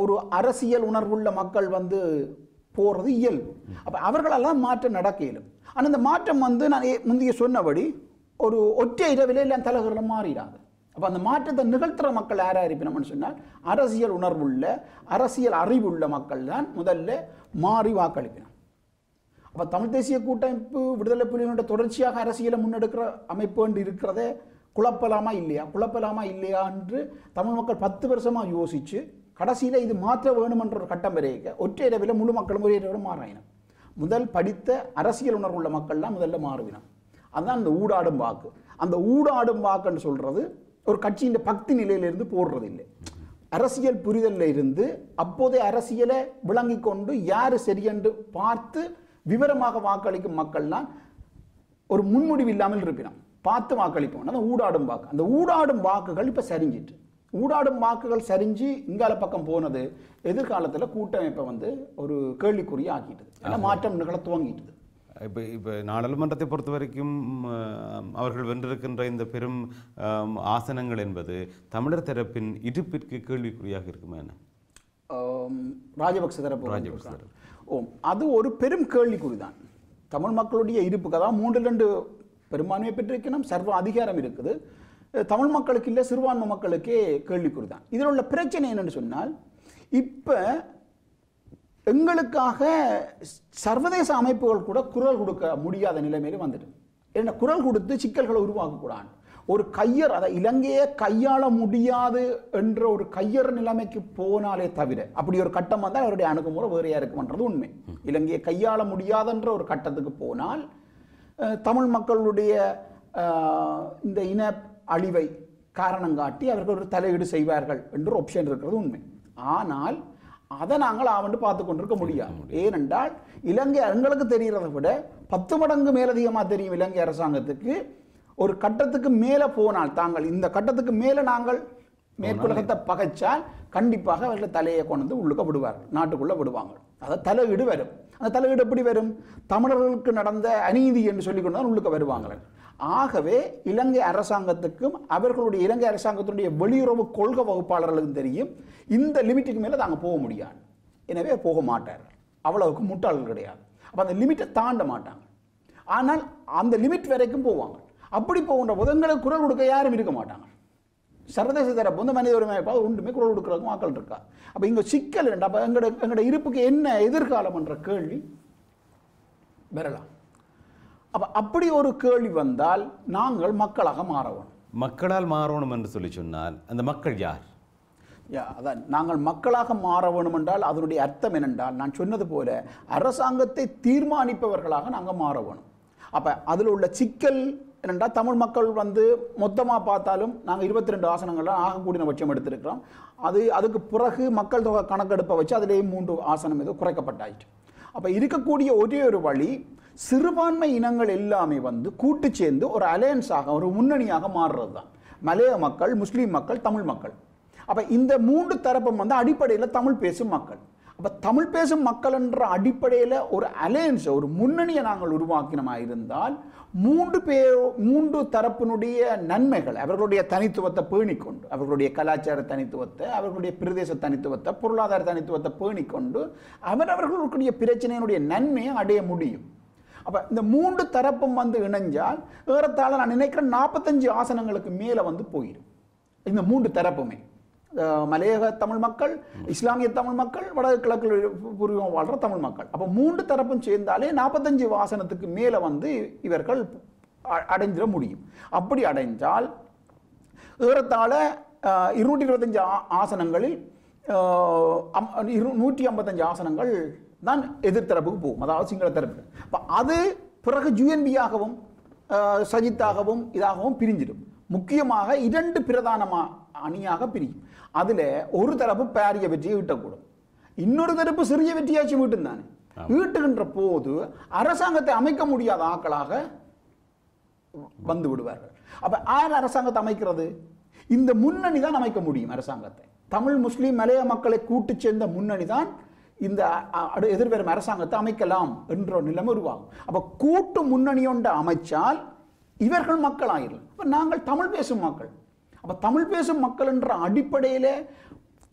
ஒரு அரசியல் உணர்வுள்ள மக்கள் வந்து போகிறது இயல்பு அப்போ அவர்களெல்லாம் மாற்றம் நடக்க இயலும் ஆனால் இந்த மாற்றம் வந்து நான் முந்தைய சொன்னபடி ஒரு ஒற்றை இரவிலே இல்லை தலைவர்கள் மாறிடாது அப்போ அந்த மாற்றத்தை நிகழ்த்துற மக்கள் யாராக இருப்பினோம்னு சொன்னால் அரசியல் உணர்வுள்ள அரசியல் அறிவுள்ள மக்கள் தான் முதல்ல மாறி வாக்களிப்பினார் அப்போ தமிழ் தேசிய கூட்டமைப்பு விடுதலை புலிகளோட தொடர்ச்சியாக அரசியலை முன்னெடுக்கிற அமைப்பு என்று இருக்கிறதே குழப்பலாமா இல்லையா குழப்பலாமா இல்லையா என்று தமிழ் மக்கள் பத்து வருஷமாக யோசித்து கடைசியில் இது மாற்ற வேணுமென்ற ஒரு கட்டம் வரைக்க ஒற்றை இரவில் முழு மக்களும் ஒரே இரவில் மாறாயினம் முதல் படித்த அரசியல் உணர்வுள்ள மக்கள்லாம் முதல்ல மாறுவினம் அதுதான் அந்த ஊடாடும் வாக்கு அந்த ஊடாடும் வாக்குன்னு சொல்கிறது ஒரு கட்சியின் பக்தி நிலையிலிருந்து போடுறது இல்லை அரசியல் புரிதலில் இருந்து அப்போதே அரசியலை விளங்கி கொண்டு யார் சரியென்று பார்த்து விவரமாக வாக்களிக்கும் மக்கள்லாம் ஒரு முன்முடிவு இல்லாமல் இருப்பினோம் பார்த்து வாக்களிப்போம் அந்த ஊடாடும் வாக்கு அந்த ஊடாடும் வாக்குகள் இப்போ சரிஞ்சிட்டு ஊடாடும் வாக்குகள் சரிஞ்சு இங்கால பக்கம் போனது எதிர்காலத்தில் கூட்டமைப்பை வந்து ஒரு கேள்விக்குறியாக ஆக்கிட்டு ஏன்னா மாற்றம் நிகழ துவங்கிட்டு இப்போ இப்போ நாடாளுமன்றத்தை பொறுத்த வரைக்கும் அவர்கள் வென்றிருக்கின்ற இந்த பெரும் ஆசனங்கள் என்பது தமிழர் தரப்பின் இடுப்பிற்கு கேள்விக்குறியாக இருக்குமா என்ன ராஜபக்ச தரப்பு ராஜபக்ச தரப்பு ஓம் அது ஒரு பெரும் கேள்விக்குறிதான் தான் தமிழ் மக்களுடைய இருப்புக்கு அதாவது மூன்று ரெண்டு பெரும்பான்மை பெற்றிருக்கணும் சர்வ அதிகாரம் இருக்குது தமிழ் மக்களுக்கு இல்லை சிறுபான்மை மக்களுக்கே கேள்விக்குறிதான் இதில் உள்ள பிரச்சனை என்னென்னு சொன்னால் இப்போ எங்களுக்காக சர்வதேச அமைப்புகள் கூட குரல் கொடுக்க முடியாத நிலைமையில் வந்துடும் ஏன்னா குரல் கொடுத்து சிக்கல்களை உருவாக்கக்கூடாது ஒரு கையர் அதை இலங்கையை கையாள முடியாது என்ற ஒரு கையர் நிலைமைக்கு போனாலே தவிர அப்படி ஒரு கட்டம் வந்தால் அவருடைய அணுகுமுறை வேறையாக இருக்கும்ன்றது உண்மை இலங்கையை கையாள முடியாதுன்ற ஒரு கட்டத்துக்கு போனால் தமிழ் மக்களுடைய இந்த இன அழிவை காரணம் காட்டி அவர்கள் ஒரு தலையீடு செய்வார்கள் என்ற ஆப்ஷன் இருக்கிறது உண்மை ஆனால் அதை நாங்கள் ஆவண்டு பார்த்து கொண்டிருக்க முடியாது ஏனென்றால் இலங்கை எங்களுக்கு தெரிகிறத விட பத்து மடங்கு மேலதிகமாக தெரியும் இலங்கை அரசாங்கத்துக்கு ஒரு கட்டத்துக்கு மேலே போனால் தாங்கள் இந்த கட்டத்துக்கு மேலே நாங்கள் மேற்குலகத்தை பகைச்சால் கண்டிப்பாக அவர்கள் தலையை கொண்டு வந்து உள்ளுக்க விடுவார்கள் நாட்டுக்குள்ளே விடுவாங்க அதாவது தலையீடு வரும் அந்த தலையீடு எப்படி வரும் தமிழர்களுக்கு நடந்த அநீதி என்று சொல்லிக்கொண்டு தான் உள்ளுக்க வருவாங்க ஆகவே இலங்கை அரசாங்கத்துக்கும் அவர்களுடைய இலங்கை அரசாங்கத்தினுடைய வெளியுறவு கொள்கை வகுப்பாளர்களுக்கும் தெரியும் இந்த லிமிட்டுக்கு மேலே தாங்க போக முடியாது எனவே போக மாட்டார் அவ்வளவுக்கு முட்டாள்கள் கிடையாது அப்போ அந்த லிமிட்டை தாண்ட மாட்டாங்க ஆனால் அந்த லிமிட் வரைக்கும் போவாங்க அப்படி போகின்ற போது குரல் கொடுக்க யாரும் இருக்க மாட்டாங்க சர்வதேச தரப்பு வந்து மனித உரிமை அமைப்பாக ஒன்றுமே குரல் கொடுக்குறதுக்கும் ஆக்கள் இருக்கா அப்போ இங்கே சிக்கல் என்ன அப்போ எங்களோட எங்களோட இருப்புக்கு என்ன எதிர்காலம் என்ற கேள்வி வரலாம் அப்போ அப்படி ஒரு கேள்வி வந்தால் நாங்கள் மக்களாக மாறணும் மக்களால் மாறணும் என்று சொல்லி சொன்னால் அந்த மக்கள் யார் அதான் நாங்கள் மக்களாக மாற வேணும் என்றால் அதனுடைய அர்த்தம் என்னென்றால் நான் சொன்னது போல அரசாங்கத்தை தீர்மானிப்பவர்களாக நாங்கள் மாற வேணும் அப்போ அதில் உள்ள சிக்கல் ஏனென்றால் தமிழ் மக்கள் வந்து மொத்தமாக பார்த்தாலும் நாங்கள் இருபத்தி ரெண்டு ஆசனங்களில் ஆகக்கூடிய பட்சம் எடுத்திருக்கிறோம் அது அதுக்கு பிறகு மக்கள் தொகை கணக்கெடுப்பை வச்சு அதிலேயே மூன்று ஆசனம் இது குறைக்கப்பட்டாயிட்டு அப்போ இருக்கக்கூடிய ஒரே ஒரு வழி சிறுபான்மை இனங்கள் எல்லாமே வந்து கூட்டு சேர்ந்து ஒரு அலையன்ஸாக ஒரு முன்னணியாக மாறுறது தான் மலைய மக்கள் முஸ்லீம் மக்கள் தமிழ் மக்கள் அப்போ இந்த மூன்று தரப்பும் வந்து அடிப்படையில் தமிழ் பேசும் மக்கள் அப்போ தமிழ் பேசும் மக்கள் என்ற அடிப்படையில் ஒரு அலையன்ஸை ஒரு முன்னணியை நாங்கள் உருவாக்கினமாக இருந்தால் மூன்று பேரோ மூன்று தரப்பினுடைய நன்மைகள் அவர்களுடைய தனித்துவத்தை பேணிக்கொண்டு அவர்களுடைய கலாச்சார தனித்துவத்தை அவர்களுடைய பிரதேச தனித்துவத்தை பொருளாதார தனித்துவத்தை பேணிக்கொண்டு அவரவர்களுடைய பிரச்சனையினுடைய நன்மையை அடைய முடியும் அப்போ இந்த மூன்று தரப்பும் வந்து இணைஞ்சால் ஏறத்தாழ நான் நினைக்கிறேன் நாற்பத்தஞ்சு ஆசனங்களுக்கு மேலே வந்து போயிடும் இந்த மூன்று தரப்புமே மலையக தமிழ் மக்கள் இஸ்லாமிய தமிழ் மக்கள் கிழக்கு பூர்வீகம் வாழ்கிற தமிழ் மக்கள் அப்போ மூன்று தரப்பும் சேர்ந்தாலே நாற்பத்தஞ்சு வாசனத்துக்கு மேலே வந்து இவர்கள் அடைஞ்சிட முடியும் அப்படி அடைஞ்சால் ஏறத்தாழ இருநூற்றி இருபத்தஞ்சு ஆசனங்களில் நூற்றி ஐம்பத்தஞ்சு ஆசனங்கள் தான் எதிர்த்தரப்புக்கு போகும் அதாவது சிங்கள தரப்பு அது பிறகு ஜுஎன்பியாகவும் சஜித்தாகவும் இதாகவும் பிரிஞ்சிடும் முக்கியமாக இரண்டு பிரதானமாக அணியாக பிரியும் அதுல ஒரு தரப்பு பாரிய வெற்றியை ஈட்டக்கூடும் இன்னொரு தரப்பு சிறிய வெற்றியாச்சும் வீட்டும் தானே ஈட்டுகின்ற போது அரசாங்கத்தை அமைக்க முடியாத ஆக்களாக வந்து விடுவார்கள் அப்ப ஆறு அரசாங்கத்தை அமைக்கிறது இந்த முன்னணி தான் அமைக்க முடியும் அரசாங்கத்தை தமிழ் முஸ்லீம் மலைய மக்களை கூட்டு சேர்ந்த முன்னணி தான் இந்த எதிர்வரும் அரசாங்கத்தை அமைக்கலாம் என்ற நிலைமை உருவாகும் அப்ப கூட்டு முன்னணி ஒன்று அமைச்சால் இவர்கள் மக்கள் ஆயிரும் நாங்கள் தமிழ் பேசும் மக்கள் அப்போ தமிழ் பேசும் மக்கள் என்ற அடிப்படையில்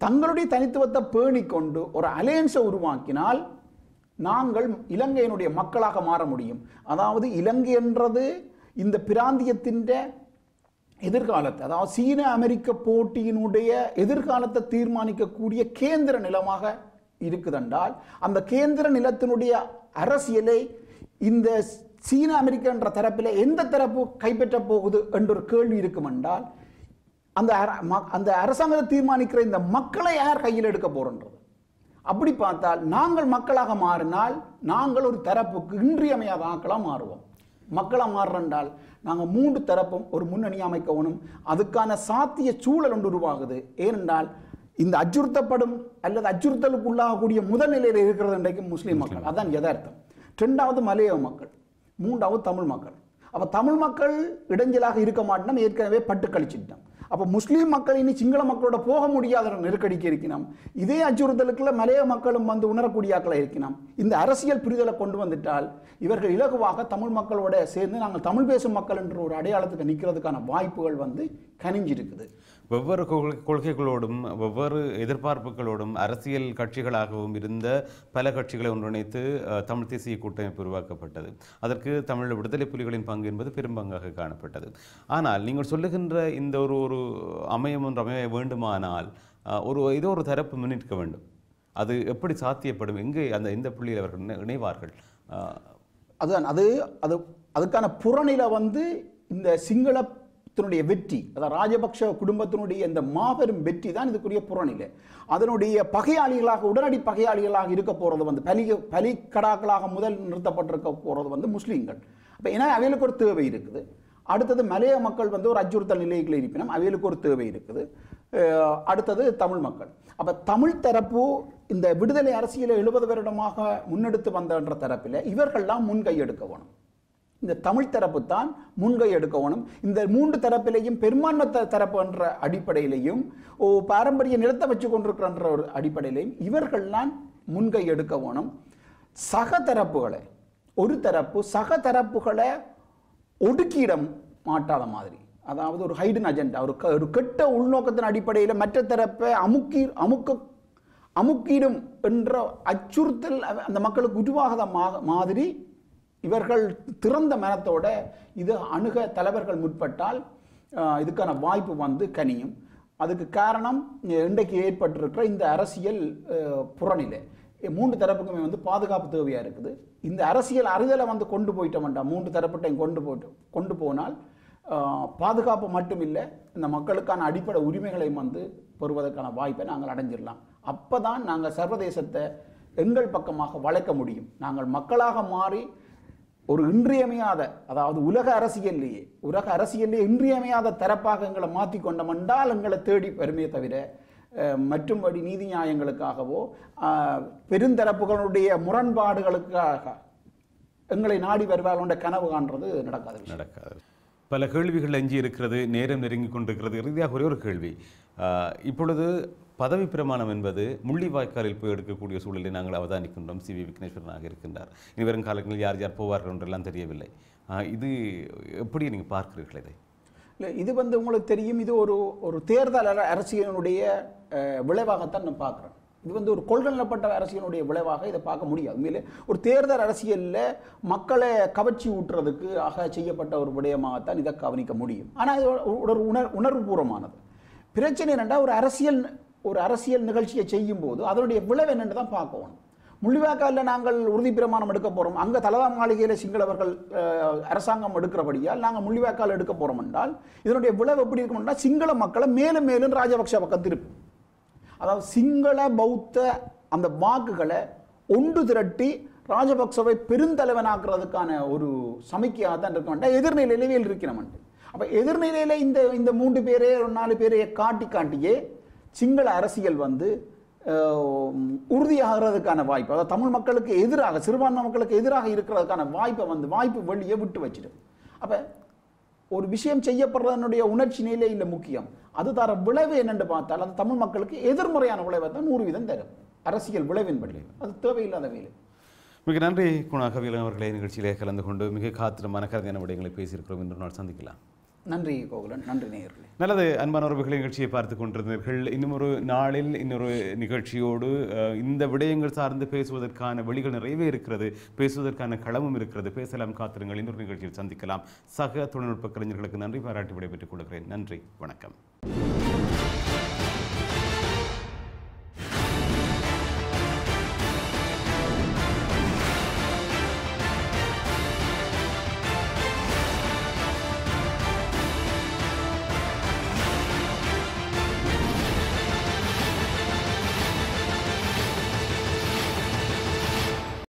தங்களுடைய தனித்துவத்தை பேணி கொண்டு ஒரு அலையன்ஸை உருவாக்கினால் நாங்கள் இலங்கையினுடைய மக்களாக மாற முடியும் அதாவது இலங்கை என்றது இந்த பிராந்தியத்தின் எதிர்காலத்தை அதாவது சீன அமெரிக்க போட்டியினுடைய எதிர்காலத்தை தீர்மானிக்கக்கூடிய கேந்திர நிலமாக இருக்குதென்றால் அந்த கேந்திர நிலத்தினுடைய அரசியலை இந்த சீன அமெரிக்க என்ற தரப்பில் எந்த தரப்பு கைப்பற்றப் போகுது என்ற ஒரு கேள்வி இருக்குமென்றால் அந்த அந்த அரசாங்கத்தை தீர்மானிக்கிற இந்த மக்களை யார் கையில் எடுக்க போறோன்றது அப்படி பார்த்தால் நாங்கள் மக்களாக மாறினால் நாங்கள் ஒரு தரப்புக்கு இன்றியமையாத ஆக்களாக மாறுவோம் மக்களாக மாறுறென்றால் நாங்கள் மூன்று தரப்பும் ஒரு முன்னணி அமைக்கவனும் அதுக்கான சாத்திய சூழல் ஒன்று உருவாகுது ஏனென்றால் இந்த அச்சுறுத்தப்படும் அல்லது அச்சுறுத்தலுக்கு உள்ளாகக்கூடிய முதல் நிலையில் இருக்கிறது இன்றைக்கு முஸ்லீம் மக்கள் அதான் யதார்த்தம் ரெண்டாவது மலையவ மக்கள் மூன்றாவது தமிழ் மக்கள் அப்போ தமிழ் மக்கள் இடைஞ்சலாக இருக்க மாட்டோம் ஏற்கனவே பட்டு கழிச்சிட்டோம் அப்போ முஸ்லீம் மக்கள் இனி சிங்கள மக்களோட போக முடியாத நெருக்கடிக்கு இருக்கணும் இதே அச்சுறுத்தலுக்குல மலைய மக்களும் வந்து உணரக்கூடியாக்களை இருக்கணும் இந்த அரசியல் புரிதலை கொண்டு வந்துட்டால் இவர்கள் இலகுவாக தமிழ் மக்களோட சேர்ந்து நாங்கள் தமிழ் பேசும் மக்கள் என்ற ஒரு அடையாளத்துக்கு நிற்கிறதுக்கான வாய்ப்புகள் வந்து கனிஞ்சிருக்குது வெவ்வேறு கொள்கைகளோடும் வெவ்வேறு எதிர்பார்ப்புகளோடும் அரசியல் கட்சிகளாகவும் இருந்த பல கட்சிகளை ஒன்றிணைத்து தமிழ் தேசிய கூட்டமைப்பு உருவாக்கப்பட்டது அதற்கு தமிழ் விடுதலை புலிகளின் பங்கு என்பது பெரும்பங்காக காணப்பட்டது ஆனால் நீங்கள் சொல்லுகின்ற இந்த ஒரு ஒரு அமையம் ஒன்று அமைய வேண்டுமானால் ஒரு ஏதோ ஒரு தரப்பு முன்னிற்க வேண்டும் அது எப்படி சாத்தியப்படும் எங்கே அந்த இந்த புள்ளியில் அவர்கள் இணைவார்கள் அதுதான் அது அது அதுக்கான புறநிலை வந்து இந்த சிங்கள தன்னுடைய வெற்றி அதாவது ராஜபக்ஷ குடும்பத்தினுடைய இந்த மாபெரும் வெற்றி தான் இதுக்குரிய புறநிலை அதனுடைய பகையாளிகளாக உடனடி பகையாளிகளாக இருக்க போகிறது வந்து பலி பலிக்கடாக்களாக முதல் நிறுத்தப்பட்டிருக்க போகிறது வந்து முஸ்லீம்கள் அப்போ ஏன்னா அவைகளுக்கு ஒரு தேவை இருக்குது அடுத்தது மலைய மக்கள் வந்து ஒரு அச்சுறுத்தல் நிலைகளில் இருப்பினும் அவைகளுக்கு ஒரு தேவை இருக்குது அடுத்தது தமிழ் மக்கள் அப்போ தமிழ் தரப்பு இந்த விடுதலை அரசியலை எழுபது வருடமாக முன்னெடுத்து வந்தன்ற தரப்பில் இவர்கள்லாம் முன்கையெடுக்க வேணும் இந்த தமிழ் தரப்பு தான் முன்கை எடுக்கணும் இந்த மூன்று தரப்பிலையும் பெரும்பான்மை தரப்பு என்ற அடிப்படையிலையும் பாரம்பரிய நிலத்தை வச்சு கொண்டிருக்கிற ஒரு அடிப்படையிலையும் இவர்கள்லாம் முன்கை எடுக்கணும் சக தரப்புகளை ஒரு தரப்பு சக தரப்புகளை ஒடுக்கிட மாட்டாத மாதிரி அதாவது ஒரு ஹைடன் அஜெண்டா ஒரு க ஒரு கெட்ட உள்நோக்கத்தின் அடிப்படையில் மற்ற தரப்பை அமுக்கி அமுக்க அமுக்கிடும் என்ற அச்சுறுத்தல் அந்த மக்களுக்கு உருவாகாத மாதிரி இவர்கள் திறந்த மனத்தோட இது அணுக தலைவர்கள் முற்பட்டால் இதுக்கான வாய்ப்பு வந்து கனியும் அதுக்கு காரணம் இன்றைக்கு ஏற்பட்டிருக்கிற இந்த அரசியல் புறநிலை மூன்று தரப்புக்குமே வந்து பாதுகாப்பு தேவையாக இருக்குது இந்த அரசியல் அறிதலை வந்து கொண்டு போயிட்டோம் வேண்டாம் மூன்று தரப்பட்டையும் கொண்டு போயிட்டு கொண்டு போனால் பாதுகாப்பு மட்டும் இல்லை இந்த மக்களுக்கான அடிப்படை உரிமைகளையும் வந்து பெறுவதற்கான வாய்ப்பை நாங்கள் அடைஞ்சிடலாம் அப்போ தான் நாங்கள் சர்வதேசத்தை எங்கள் பக்கமாக வளைக்க முடியும் நாங்கள் மக்களாக மாறி ஒரு இன்றியமையாத அதாவது உலக அரசியல்லையே உலக அரசியல்லையே இன்றியமையாத தரப்பாக எங்களை மாற்றி கொண்டோம் எங்களை தேடி பெருமையை தவிர மற்றும்படி நீதி நியாயங்களுக்காகவோ பெருந்தரப்புகளுடைய முரண்பாடுகளுக்காக எங்களை நாடி வருவார்களோட கனவு காண்றது நடக்காது நடக்காது பல கேள்விகள் எஞ்சி இருக்கிறது நேரம் நெருங்கி கொண்டிருக்கிறது இறுதியாக ஒரே ஒரு கேள்வி இப்பொழுது பதவி பிரமாணம் என்பது முள்ளிவாய்க்காலில் போய் எடுக்கக்கூடிய சூழலை நாங்கள் அவதானிக்கின்றோம் சி வி விக்னேஸ்வரனாக இருக்கின்றார் இனி வரும் காலங்களில் யார் யார் போவார்கள் என்றெல்லாம் தெரியவில்லை இது எப்படி நீங்கள் பார்க்கிறீர்கள் இதை இல்லை இது வந்து உங்களுக்கு தெரியும் இது ஒரு ஒரு தேர்தல் அரசியலினுடைய விளைவாகத்தான் நான் பார்க்குறேன் இது வந்து ஒரு கொள்கலப்பட்ட அரசியலுடைய விளைவாக இதை பார்க்க முடியாது உண்மையிலே ஒரு தேர்தல் அரசியலில் மக்களை கவர்ச்சி ஊட்டுறதுக்கு ஆக செய்யப்பட்ட ஒரு விடயமாகத்தான் இதை கவனிக்க முடியும் ஆனால் இது உணர்வு உணர் உணர்வுபூர்வமானது பிரச்சனை என்னென்னா ஒரு அரசியல் ஒரு அரசியல் நிகழ்ச்சியை செய்யும் போது அதனுடைய விளைவு என்னென்னு தான் பார்க்கணும் முள்ளிவாய்க்காலில் நாங்கள் உறுதி பிரமாணம் எடுக்க போகிறோம் அங்கே தலதா மாளிகையில் சிங்களவர்கள் அரசாங்கம் எடுக்கிறபடியால் நாங்கள் முள்ளிவாக்கால் எடுக்க போகிறோம் என்றால் இதனுடைய விளைவு எப்படி இருக்கும் என்றால் சிங்கள மக்களை மேலும் மேலும் ராஜபக்ஷ பக்கம் திருப்பும் அதாவது சிங்கள பௌத்த அந்த வாக்குகளை ஒன்று திரட்டி ராஜபக்சவை பெருந்தலைவனாக்குறதுக்கான ஒரு சமிக்கையாக தான் இருக்க வேண்டாம் எதிர்நிலையிலேயே இருக்கிறவன் அப்போ எதிர்நிலையில் இந்த இந்த மூன்று பேரே ஒரு நாலு பேரையே காட்டி காட்டியே சிங்கள அரசியல் வந்து உறுதியாகிறதுக்கான வாய்ப்பு அதாவது தமிழ் மக்களுக்கு எதிராக சிறுபான்மை மக்களுக்கு எதிராக இருக்கிறதுக்கான வாய்ப்பை வந்து வாய்ப்பு வெளியே விட்டு வச்சிடும் அப்போ ஒரு விஷயம் செய்யப்படுறதனுடைய உணர்ச்சி இல்லை முக்கியம் அது தர விளைவு என்னென்று பார்த்தால் அது தமிழ் மக்களுக்கு எதிர்மறையான விளைவை தான் நூறு வீதம் தரும் அரசியல் விளைவின்படி அது தேவையில்லாத வேலை மிக நன்றி குணாகவியல் அவர்களை நிகழ்ச்சியிலே கலந்து கொண்டு மிக காத்திரமான கருதியான விடயங்களை பேசியிருக்கிறோம் என்று நாள் சந்திக்கலாம் நன்றி கோகுலன் நன்றி நேயர்களே நல்லது அன்பான உறவுகள் நிகழ்ச்சியை பார்த்து கொண்டிருந்தீர்கள் இன்னும் ஒரு நாளில் இன்னொரு நிகழ்ச்சியோடு இந்த விடயங்கள் சார்ந்து பேசுவதற்கான வழிகள் நிறையவே இருக்கிறது பேசுவதற்கான களமும் இருக்கிறது பேசலாம் காத்திருங்கள் இன்னொரு நிகழ்ச்சியில் சந்திக்கலாம் சக தொழில்நுட்ப கலைஞர்களுக்கு நன்றி பாராட்டி விடைபெற்றுக் கொள்கிறேன் நன்றி வணக்கம்